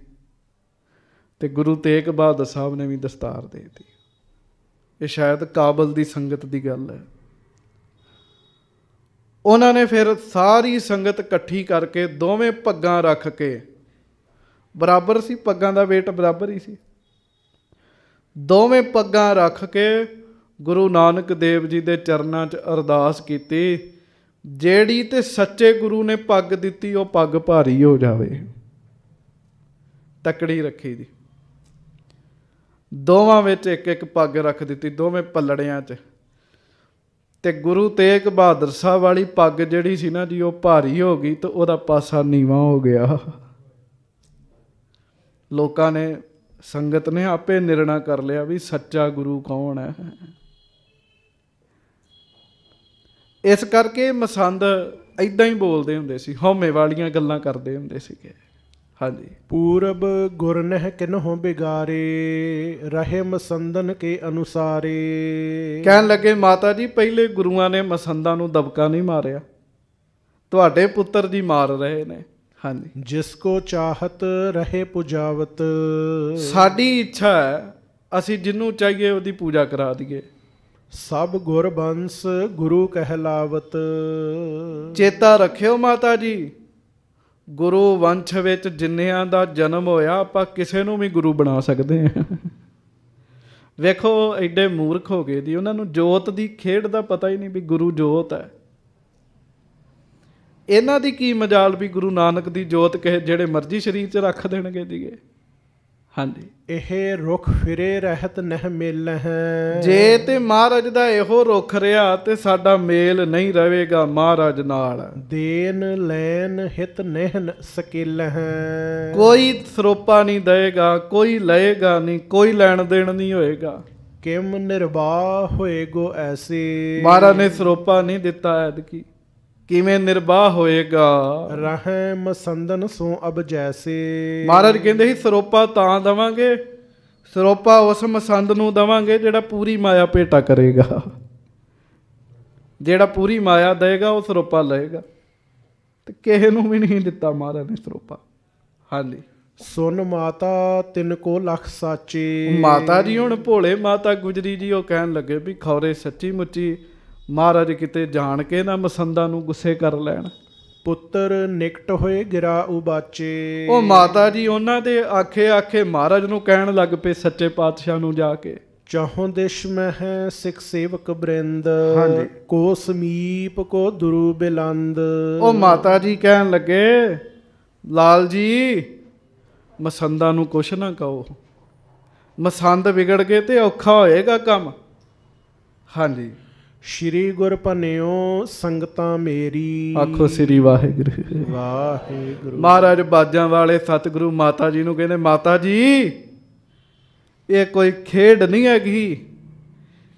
ਤੇ ਗੁਰੂ ਤੇਗ ਬਹਾਦਰ ਸਾਹਿਬ ਨੇ ਵੀ ਦਸਤਾਰ ਦੇ ਦਿੱਤੀ ਇਹ ਸ਼ਾਇਦ ਕਾਬਲ ਦੀ ਸੰਗਤ ਦੀ ਗੱਲ ਹੈ ਉਹਨਾਂ ਨੇ ਫਿਰ ਸਾਰੀ ਸੰਗਤ ਇਕੱਠੀ ਕਰਕੇ ਦੋਵੇਂ ਪੱਗਾਂ ਰੱਖ ਕੇ ਬਰਾਬਰ ਸੀ ਪੱਗਾਂ ਦਾ weight ਬਰਾਬਰ ਹੀ ਸੀ ਦੋਵੇਂ ਪੱਗਾਂ ਰੱਖ ਕੇ ਗੁਰੂ ਨਾਨਕ ਦੇਵ ਜੀ ਦੇ ਚਰਨਾਂ 'ਚ ਅਰਦਾਸ ਕੀਤੀ ਜਿਹੜੀ ਤੇ ਸੱਚੇ ਗੁਰੂ ਨੇ ਪੱਗ ਦਿੱਤੀ ਉਹ ਪੱਗ ਭਾਰੀ ਹੋ ਜਾਵੇ ਤਕੜੀ ਰੱਖੀ ਦੀ ਦੋਵਾਂ ਵਿੱਚ ਇੱਕ ਇੱਕ ਪੱਗ ਰੱਖ ਦਿੱਤੀ ਦੋਵੇਂ ਪੱਲੜਿਆਂ 'ਚ ਤੇ ਗੁਰੂ ਤੇਗ ਬਹਾਦਰ ਸਾਹਿਬ ਵਾਲੀ ਪੱਗ ਜਿਹੜੀ ਸੀ ਨਾ ਜੀ ਉਹ ਭਾਰੀ ਹੋ ਗਈ ਤੇ ਉਹਦਾ ਪਾਸਾ ਨੀਵਾ ਹੋ ਗਿਆ ਲੋਕਾਂ ਨੇ ਸੰਗਤ ਨੇ ਆਪੇ ਨਿਰਣਾ ਕਰ ਲਿਆ ਵੀ ਸੱਚਾ ਗੁਰੂ ਕੌਣ ਹੈ ਇਸ ਕਰਕੇ ਮਸੰਦ ਐਦਾਂ ਹੀ ਬੋਲਦੇ ਹੁੰਦੇ ਸੀ ਹਉਮੇ ਵਾਲੀਆਂ ਗੱਲਾਂ ਕਰਦੇ ਹੁੰਦੇ ਸੀਗੇ ਹਾਂਜੀ ਪੂਰਬ ਨਹਿ ਕਿਨਹੁ ਬਿਗਾਰੇ ਰਹੇ ਮਸੰਦਨ ਕੇ ਅਨੁਸਾਰੇ ਕਹਿਣ ਲੱਗੇ ਮਾਤਾ ਜੀ ਪਹਿਲੇ ਗੁਰੂਆਂ ਨੇ ਮਸੰਦਾਂ ਨੂੰ ਦਬਕਾ ਨਹੀਂ ਮਾਰਿਆ ਤੁਹਾਡੇ ਪੁੱਤਰ ਜੀ ਮਾਰ ਰਹੇ ਨੇ ਹਾਂਜੀ ਜਿਸ ਕੋ ਚਾਹਤ ਰਹੇ ਪੁਜਾਵਤ ਸਾਡੀ ਇੱਛਾ ਹੈ ਅਸੀਂ ਜਿੰਨੂੰ ਚਾਹੀਏ ਉਹਦੀ ਪੂਜਾ ਕਰਾ ਦਈਏ ਸਭ ਗੁਰ ਬੰਸ ਗੁਰੂ ਕਹਿਲਾਵਤ ਚੇਤਾ ਰੱਖਿਓ ਮਾਤਾ ਜੀ ਗੁਰੂ ਵੰਸ਼ ਵਿੱਚ ਜਿੰਨਿਆਂ ਦਾ ਜਨਮ ਹੋਇਆ ਆਪਾਂ ਕਿਸੇ ਨੂੰ ਵੀ ਗੁਰੂ ਬਣਾ ਸਕਦੇ ਹਾਂ ਵੇਖੋ ਐਡੇ ਮੂਰਖ ਹੋ ਗਏ ਦੀ ਉਹਨਾਂ ਨੂੰ ਜੋਤ ਦੀ ਖੇਡ ਦਾ ਪਤਾ ਹੀ ਨਹੀਂ ਵੀ ਗੁਰੂ ਜੋਤ ਹੈ ਇਹਨਾਂ ਦੀ ਕੀ ਮਜਾਲ ਵੀ ਗੁਰੂ ਨਾਨਕ ਦੀ ਜੋਤ ਕਹੇ ਜਿਹੜੇ ਮਰਜ਼ੀ ਸ਼ਰੀਰ 'ਚ ਰੱਖ ਦੇਣਗੇ ਜੀਗੇ ਹਾਂਜੀ ਇਹ ਰੁਖ ਫਿਰੇ ਰਹਿਤ ਨਹਿ ਮਿਲਹਿ ਜੇ ਤੇ ਮਹਾਰਾਜ ਦਾ ਇਹੋ ਰੁਖ ਰਿਆ ਤੇ ਸਾਡਾ ਮੇਲ ਨਹੀਂ ਰਹੇਗਾ ਮਹਾਰਾਜ ਨਾਲ ਦੇਨ ਲੈਨ ਹਿਤ ਨਹਿਨ ਸਕੇਲ ਹੈ ਕੋਈ ਸਰੋਪਾ ਨਹੀਂ ਦੇਗਾ ਕੋਈ ਲਏਗਾ ਨਹੀਂ ਕੋਈ ਲੈਣ ਦੇਣ ਨਹੀਂ ਹੋਏਗਾ ਕਿਮ ਨਿਰਵਾਹ ਹੋਏਗੋ ਐਸੇ ਮਹਾਰਾਜ ਨੇ ਸਰੋਪਾ ਨਹੀਂ ਦਿੱਤਾ ਐਦ ਕੀ ਕਿਵੇਂ ਨਿਰਵਾਹ ਹੋਏਗਾ ਰਹਿਮ ਸੰਦਨ ਸੋ ਅਬ ਜੈਸੇ ਮਹਾਰਾਜ ਕਹਿੰਦੇ ਸੀ ਸਰੋਪਾ ਤਾਂ ਦਵਾਂਗੇ ਸਰੋਪਾ ਉਸ ਮਸੰਦ ਨੂੰ ਦਵਾਂਗੇ ਜਿਹੜਾ ਪੂਰੀ ਮਾਇਆ ਭੇਟਾ ਕਰੇਗਾ ਜਿਹੜਾ ਪੂਰੀ ਮਾਇਆ ਦੇਗਾ ਉਹ ਸਰੋਪਾ ਲਏਗਾ ਤੇ ਕਿਸੇ ਨੂੰ ਵੀ ਨਹੀਂ ਦਿੱਤਾ ਮਹਾਰਾਜ ਨੇ ਸਰੋਪਾ ਹਾਂਜੀ ਸੁਨ ਮਾਤਾ ਤਿੰਨ ਕੋ ਲਖ ਸਾਚੇ ਮਾਤਾ ਜੀ ਹੁਣ ਭੋਲੇ ਮਾਤਾ ਗੁਜਰੀ ਜੀ ਉਹ ਕਹਿਣ ਲੱਗੇ ਵੀ ਖੌਰੇ ਸੱਚੀ ਮੁੱਚੀ ਮਹਾਰਾਜ ਕਿਤੇ ਜਾਣ ਕੇ ਨਾ ਮਸੰਦਾ ਨੂੰ ਗੁੱਸੇ ਕਰ ਲੈਣ ਪੁੱਤਰ ਨਿਕਟ ਹੋਏ ਗਿਰਾ ਉਬਾਚੇ ਉਹ ਮਾਤਾ ਜੀ ਉਹਨਾਂ ਦੇ ਆਖੇ ਆਖੇ ਮਹਾਰਾਜ ਨੂੰ ਕਹਿਣ ਲੱਗ ਪਏ ਸੱਚੇ ਪਾਤਸ਼ਾਹ ਨੂੰ ਜਾ ਕੇ ਚਾਹੋਂ ਦੇਸ਼ ਮੈਂ ਹੈ ਸਿੱਖ ਸੇਵਕ ਬ੍ਰਿੰਦ ਕੋ ਸਮੀਪ ਕੋ ਦੁਰੂ ਬਿਲੰਦ ਉਹ ਮਾਤਾ ਜੀ ਕਹਿਣ ਲੱਗੇ ਲਾਲ ਜੀ ਮਸੰਦਾ ਨੂੰ ਕੁਛ ਨਾ ਕਹੋ ਮਸੰਦ ਵਿਗੜ ਗਏ ਤੇ ਔਖਾ ਹੋਏਗਾ ਕੰਮ ਹਾਂਜੀ ਸ਼੍ਰੀ ਗੁਰ ਭਨਿਓ ਸੰਗਤਾਂ ਮੇਰੀ ਆਖੋ ਸ੍ਰੀ ਵਾਹਿਗੁਰੂ ਵਾਹਿਗੁਰੂ ਮਹਾਰਾਜ ਬਾਜਾਂ ਵਾਲੇ ਸਤਿਗੁਰੂ ਮਾਤਾ ਜੀ ਨੂੰ ਕਹਿੰਦੇ ਮਾਤਾ ਜੀ ਇਹ ਕੋਈ ਖੇਡ ਨਹੀਂ ਹੈਗੀ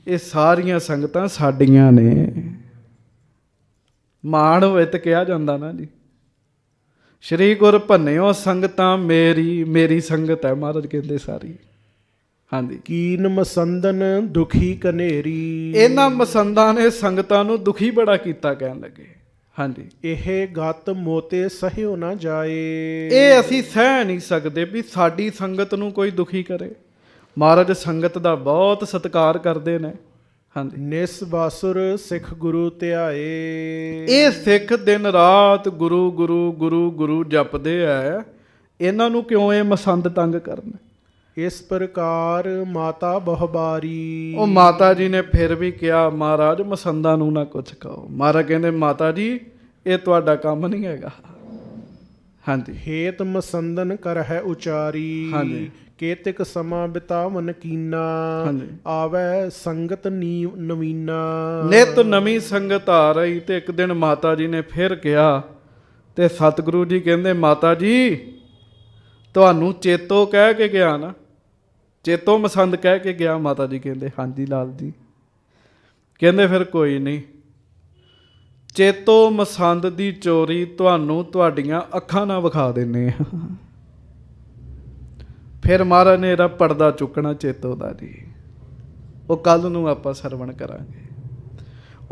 ਇਹ ਸਾਰੀਆਂ ਸੰਗਤਾਂ ਸਾਡੀਆਂ ਨੇ ਮਾਣ ਵਿੱਚ ਕਿਹਾ ਜਾਂਦਾ ਨਾ ਜੀ ਸ਼੍ਰੀ ਗੁਰ ਭੰਨਿਓ ਸੰਗਤਾਂ ਮੇਰੀ ਮੇਰੀ ਸੰਗਤ ਹੈ ਮਹਾਰਾਜ ਕਹਿੰਦੇ ਸਾਰੀ ਹਾਂਜੀ ਕੀਨ ਮਸੰਦਨ ਦੁਖੀ ਕਨੇਰੀ ਇਹਨਾਂ ਮਸੰਦਾਂ ਨੇ ਸੰਗਤਾਂ ਨੂੰ ਦੁਖੀ ਬੜਾ ਕੀਤਾ ਕਹਿਣ ਲੱਗੇ ਹਾਂਜੀ ਇਹ ਗਤ ਮੋਤੇ ਸਹਿਓ ਨਾ ਜਾਏ ਇਹ ਅਸੀਂ ਸਹਿ ਨਹੀਂ ਸਕਦੇ ਵੀ ਸਾਡੀ ਸੰਗਤ ਨੂੰ ਕੋਈ ਦੁਖੀ ਕਰੇ ਮਹਾਰਾਜ ਸੰਗਤ ਦਾ ਬਹੁਤ ਸਤਿਕਾਰ ਕਰਦੇ ਨੇ ਹਾਂਜੀ ਨਿਸ ਬਾਸੁਰ ਸਿੱਖ ਗੁਰੂ ਧਿਆਏ ਇਹ ਸਿੱਖ ਦਿਨ ਰਾਤ ਗੁਰੂ ਗੁਰੂ ਗੁਰੂ ਗੁਰੂ ਜਪਦੇ ਆ ਇਹਨਾਂ ਨੂੰ ਕਿਉਂ ਇਹ ਮਸੰਦ ਤੰਗ ਕਰਨਾ ਇਸ ਪ੍ਰਕਾਰ ਮਾਤਾ ਬਹਬਾਰੀ ਉਹ ਮਾਤਾ ਜੀ ਨੇ ਫਿਰ ਵੀ ਕਿਹਾ ਮਹਾਰਾਜ ਮਸੰਦਾ ਨੂੰ ਨਾ ਕੁਝ ਕਹੋ ਮਹਾਰਾਜ ਕਹਿੰਦੇ ਮਾਤਾ ਜੀ ਇਹ ਤੁਹਾਡਾ ਕੰਮ ਨਹੀਂ ਹੈਗਾ ਹਾਂਜੀ ਹੇਤ ਮਸੰਦਨ ਕਰ ਹੈ ਉਚਾਰੀ ਹਾਂਜੀ ਕੇਤਿਕ ਸਮਾਂ ਬਿਤਾਵਨ ਕੀਨਾ ਆਵੇ ਸੰਗਤ ਨਵੀਨਾ ਨਿਤ ਨਵੀਂ ਸੰਗਤ ਆ ਰਹੀ ਤੇ ਇੱਕ ਦਿਨ ਮਾਤਾ ਜੀ ਨੇ ਫਿਰ ਕਿਹਾ ਤੇ ਸਤਿਗੁਰੂ ਜੀ ਕਹਿੰਦੇ ਮਾਤਾ ਜੀ ਤੁਹਾਨੂੰ ਚੇਤੋ ਕਹਿ ਕੇ ਗਿਆ ਨਾ ਚੇਤੋਂ ਮਸੰਦ ਕਹਿ ਕੇ ਗਿਆ ਮਾਤਾ ਜੀ ਕਹਿੰਦੇ ਹਾਂਜੀ ਲਾਲ ਜੀ ਕਹਿੰਦੇ ਫਿਰ ਕੋਈ ਨਹੀਂ ਚੇਤੋਂ ਮਸੰਦ ਦੀ ਚੋਰੀ ਤੁਹਾਨੂੰ ਤੁਹਾਡੀਆਂ ਅੱਖਾਂ ਨਾਲ ਵਿਖਾ ਦਿੰਨੇ ਆ ਫਿਰ ਮਹਾਰਾਜ ਨੇ ਇਹਦਾ ਪਰਦਾ ਚੁੱਕਣਾ ਚੇਤੋ ਦਾ ਜੀ ਉਹ ਕੱਲ ਨੂੰ ਆਪਾਂ ਸਰਵਣ ਕਰਾਂਗੇ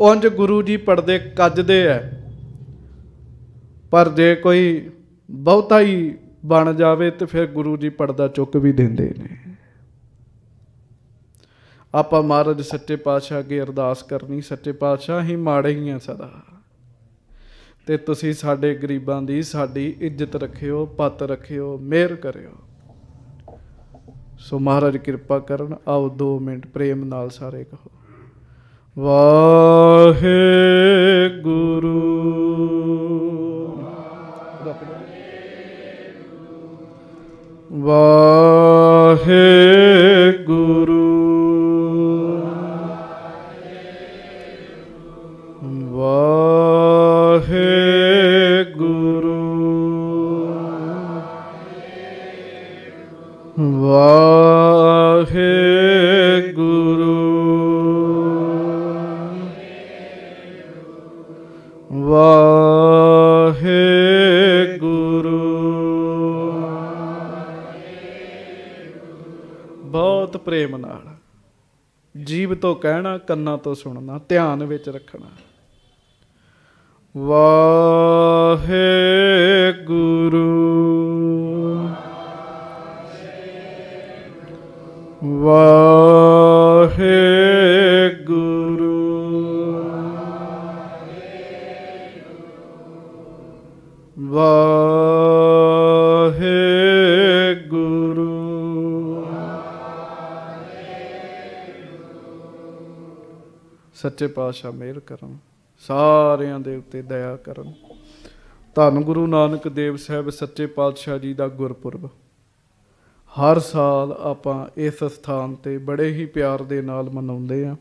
ਉੰਜ ਗੁਰੂ ਜੀ ਪਰਦੇ ਕੱਜਦੇ ਐ ਪਰ ਜੇ ਕੋਈ ਬਹੁਤਾ ਹੀ ਬਣ ਜਾਵੇ ਤੇ ਫਿਰ ਗੁਰੂ ਜੀ ਪਰਦਾ ਚੁੱਕ ਵੀ ਦਿੰਦੇ ਨੇ ਆਪਾਂ ਮਹਾਰਾਜ ਸੱਚੇ ਪਾਤਸ਼ਾਹ ਅੱਗੇ ਅਰਦਾਸ ਕਰਨੀ ਸੱਚੇ ਪਾਤਸ਼ਾਹ ਹੀ ਮਾੜੇ ਹੀ ਆ ਸਦਾ ਤੇ ਤੁਸੀਂ ਸਾਡੇ ਗਰੀਬਾਂ ਦੀ ਸਾਡੀ ਇੱਜ਼ਤ ਰੱਖਿਓ ਪਤ ਰੱਖਿਓ ਮਿਹਰ ਕਰਿਓ ਸੋ ਮਹਾਰਾਜ ਕਿਰਪਾ ਕਰਨ ਆਓ 2 ਮਿੰਟ ਪ੍ਰੇਮ ਨਾਲ ਸਾਰੇ ਕਹੋ ਵਾਹਿਗੁਰੂ ਵਾਹਿਗੁਰੂ ਤੋਂ ਕਹਿਣਾ ਕੰਨਾਂ ਤੋਂ ਸੁਣਨਾ ਧਿਆਨ ਵਿੱਚ ਰੱਖਣਾ ਵਾ ਸੱਚੇ ਪਾਤਸ਼ਾਹ ਮਿਹਰ ਕਰਨ ਸਾਰਿਆਂ ਦੇ ਉੱਤੇ ਦਇਆ ਕਰਨ ਧੰਨ ਗੁਰੂ ਨਾਨਕ ਦੇਵ ਸਾਹਿਬ ਸੱਚੇ ਪਾਤਸ਼ਾਹ ਜੀ ਦਾ ਗੁਰਪੁਰਬ ਹਰ ਸਾਲ ਆਪਾਂ ਇਸ ਸਥਾਨ ਤੇ ਬੜੇ ਹੀ ਪਿਆਰ ਦੇ ਨਾਲ ਮਨਾਉਂਦੇ ਆ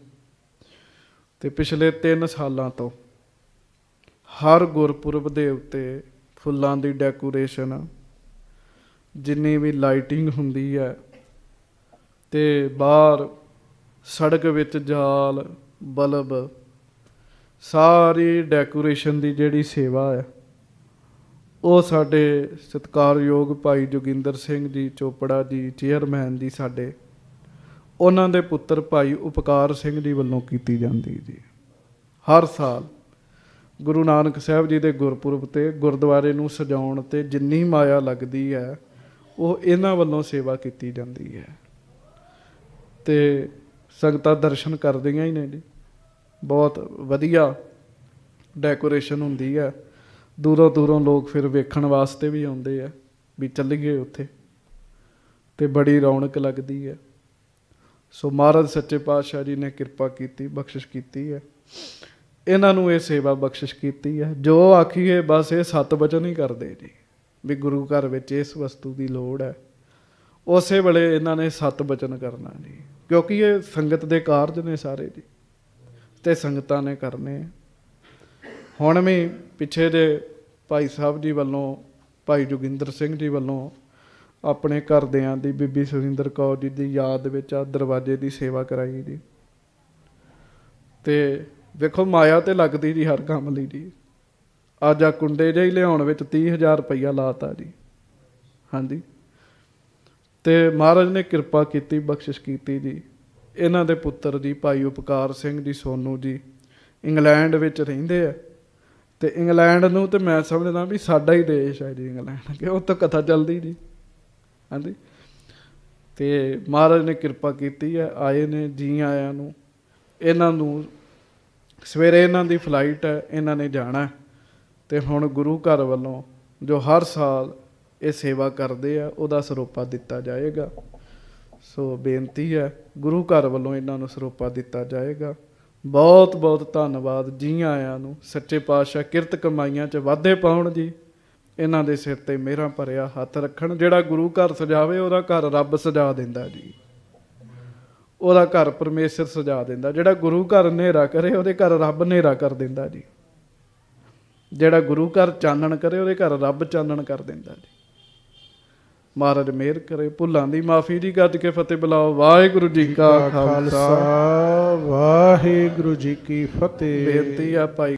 ਤੇ ਪਿਛਲੇ 3 ਸਾਲਾਂ ਤੋਂ ਹਰ ਗੁਰਪੁਰਬ ਦੇ ਉੱਤੇ ਫੁੱਲਾਂ ਦੀ ਡੈਕੋਰੇਸ਼ਨ ਜਿੰਨੀ ਵੀ ਲਾਈਟਿੰਗ ਹੁੰਦੀ ਹੈ ਤੇ ਬਾਹਰ ਸੜਕ ਵਿੱਚ ਜਾਲ ਬਲਬ ਸਾਰੀ ਡੈਕੋਰੇਸ਼ਨ ਦੀ ਜਿਹੜੀ ਸੇਵਾ ਹੈ ਉਹ ਸਾਡੇ ਸਤਿਕਾਰਯੋਗ ਭਾਈ ਜੋਗਿੰਦਰ ਸਿੰਘ ਜੀ ਚੋਪੜਾ ਜੀ ਚੇਅਰਮੈਨ ਜੀ ਸਾਡੇ ਉਹਨਾਂ ਦੇ ਪੁੱਤਰ ਭਾਈ ਉਪਕਾਰ ਸਿੰਘ ਜੀ ਵੱਲੋਂ ਕੀਤੀ ਜਾਂਦੀ ਜੀ ਹਰ ਸਾਲ ਗੁਰੂ ਨਾਨਕ ਸਾਹਿਬ ਜੀ ਦੇ ਗੁਰਪੁਰਬ ਤੇ ਗੁਰਦੁਆਰੇ ਨੂੰ ਸਜਾਉਣ ਤੇ ਜਿੰਨੀ ਮਾਇਆ ਲੱਗਦੀ ਹੈ ਉਹ ਇਹਨਾਂ ਵੱਲੋਂ ਸੇਵਾ ਕੀਤੀ ਜਾਂਦੀ ਹੈ ਤੇ ਸੰਗਤਾਂ ਦਰਸ਼ਨ ਕਰਦੀਆਂ ਹੀ ਨੇ ਜੀ ਬਹੁਤ ਵਧੀਆ ਡੈਕੋਰੇਸ਼ਨ ਹੁੰਦੀ ਹੈ ਦੂਰੋਂ ਦੂਰੋਂ ਲੋਕ ਫਿਰ ਵੇਖਣ ਵਾਸਤੇ ਵੀ ਆਉਂਦੇ ਆ ਵੀ ਚੱਲ ਗਏ ਉੱਥੇ ਤੇ ਬੜੀ ਰੌਣਕ ਲੱਗਦੀ ਹੈ ਸੋ ਮਹਾਰਾਜ ਸੱਚੇ ਪਾਤਸ਼ਾਹ ਜੀ ਨੇ ਕਿਰਪਾ ਕੀਤੀ ਬਖਸ਼ਿਸ਼ ਕੀਤੀ ਹੈ ਇਹਨਾਂ ਨੂੰ ਇਹ ਸੇਵਾ ਬਖਸ਼ਿਸ਼ ਕੀਤੀ ਹੈ ਜੋ ਆਖੀਏ ਬਸ ਇਹ ਸਤ ਬਚਨ ਹੀ ਕਰਦੇ ਜੀ ਵੀ ਗੁਰੂ ਘਰ ਵਿੱਚ ਇਸ ਵਸਤੂ ਦੀ ਲੋੜ ਹੈ ਉਸੇ ਵੇਲੇ ਇਹਨਾਂ ਨੇ ਸਤ ਬਚਨ ਕਰਨਾ ਜੀ ਕਿਉਂਕਿ ਇਹ ਸੰਗਤ ਦੇ ਕਾਰਜ ਨੇ ਸਾਰੇ ਜੀ ਤੇ ਸੰਗਤਾਂ ਨੇ ਕਰਨੇ ਹੁਣ ਵੀ ਪਿੱਛੇ ਦੇ ਭਾਈ ਸਾਹਿਬ ਜੀ ਵੱਲੋਂ ਭਾਈ ਜੋਗਿੰਦਰ ਸਿੰਘ ਜੀ ਵੱਲੋਂ ਆਪਣੇ ਘਰਦਿਆਂ ਦੀ ਬੀਬੀ ਸੁਖਿੰਦਰ ਕੌਰ ਜੀ ਦੀ ਯਾਦ ਵਿੱਚ ਆ ਦਰਵਾਜ਼ੇ ਦੀ ਸੇਵਾ ਕਰਾਈ ਜੀ ਤੇ ਵੇਖੋ ਮਾਇਆ ਤੇ ਲੱਗਦੀ ਜੀ ਹਰ ਕੰਮ ਲਈ ਜੀ ਅੱਜ ਆ ਕੁੰਡੇ ਜਿਹੇ ਲਿਆਉਣ ਵਿੱਚ 30000 ਰੁਪਇਆ ਲਾਤਾ ਜੀ ਹਾਂਜੀ ਤੇ ਮਹਾਰਾਜ ਨੇ ਕਿਰਪਾ ਕੀਤੀ ਬਖਸ਼ਿਸ਼ ਕੀਤੀ ਜੀ ਇਹਨਾਂ ਦੇ ਪੁੱਤਰ ਜੀ ਭਾਈ ਉਪਕਾਰ ਸਿੰਘ ਜੀ ਸੋਨੂ ਜੀ ਇੰਗਲੈਂਡ ਵਿੱਚ ਰਹਿੰਦੇ ਆ ਤੇ ਇੰਗਲੈਂਡ ਨੂੰ ਤੇ ਮੈਂ ਸਮਝਦਾ ਵੀ ਸਾਡਾ ਹੀ ਦੇਸ਼ ਹੈ ਜੀ ਇੰਗਲੈਂਡ ਕਿ ਉਹ ਤਾਂ ਕਥਾ ਚੱਲਦੀ ਜੀ ਹਾਂਜੀ ਤੇ ਮਹਾਰਾਜ ਨੇ ਕਿਰਪਾ ਕੀਤੀ ਹੈ ਆਏ ਨੇ ਜੀ ਆਇਆਂ ਨੂੰ ਇਹਨਾਂ ਨੂੰ ਸਵੇਰੇ ਇਹਨਾਂ ਦੀ ਫਲਾਈਟ ਹੈ ਇਹਨਾਂ ਨੇ ਜਾਣਾ ਤੇ ਹੁਣ ਗੁਰੂ ਘਰ ਵੱਲੋਂ ਜੋ ਹਰ ਸਾਲ ਇਹ ਸੇਵਾ ਕਰਦੇ ਆ ਉਹਦਾ ਸਰੋਪਾ ਦਿੱਤਾ ਜਾਏਗਾ ਸੋ ਬੇਨਤੀ ਹੈ ਗੁਰੂ ਘਰ ਵੱਲੋਂ ਇਹਨਾਂ ਨੂੰ ਸਰੋਪਾ ਦਿੱਤਾ ਜਾਏਗਾ ਬਹੁਤ ਬਹੁਤ ਧੰਨਵਾਦ ਜੀ ਆਇਆਂ ਨੂੰ ਸੱਚੇ ਪਾਤਸ਼ਾਹ ਕਿਰਤ ਕਮਾਈਆਂ 'ਚ ਵਾਧੇ ਪਾਉਣ ਜੀ ਇਹਨਾਂ ਦੇ ਸਿਰ ਤੇ ਮੇਰਾ ਭਰਿਆ ਹੱਥ ਰੱਖਣ ਜਿਹੜਾ ਗੁਰੂ ਘਰ ਸਜਾਵੇ ਉਹਦਾ ਘਰ ਰੱਬ ਸਜਾ ਦਿੰਦਾ ਜੀ ਉਹਦਾ ਘਰ ਪਰਮੇਸ਼ਰ ਸਜਾ ਦਿੰਦਾ ਜਿਹੜਾ ਗੁਰੂ ਘਰ ਹਨੇਰਾ ਕਰੇ ਉਹਦੇ ਘਰ ਰੱਬ ਹਨੇਰਾ ਕਰ ਦਿੰਦਾ ਜੀ ਜਿਹੜਾ ਗੁਰੂ ਘਰ ਚਾਨਣ ਕਰੇ ਉਹਦੇ ਘਰ ਰੱਬ ਚਾਨਣ ਕਰ ਦਿੰਦਾ ਜੀ ਮਹਾਰਾਜ ਮਿਹਰ ਕਰੇ ਭੁੱਲਾਂ ਦੀ ਮਾਫੀ ਦੀ ਗੱਜ ਕੇ ਫਤਿਹ ਬੁਲਾਓ ਵਾਹਿਗੁਰੂ ਜੀ ਕਾ ਖਾਲਸਾ ਵਾਹਿਗੁਰੂ ਜੀ ਕੀ ਫਤਿਹ ਬੇਨਤੀ ਆ ਭਾਈ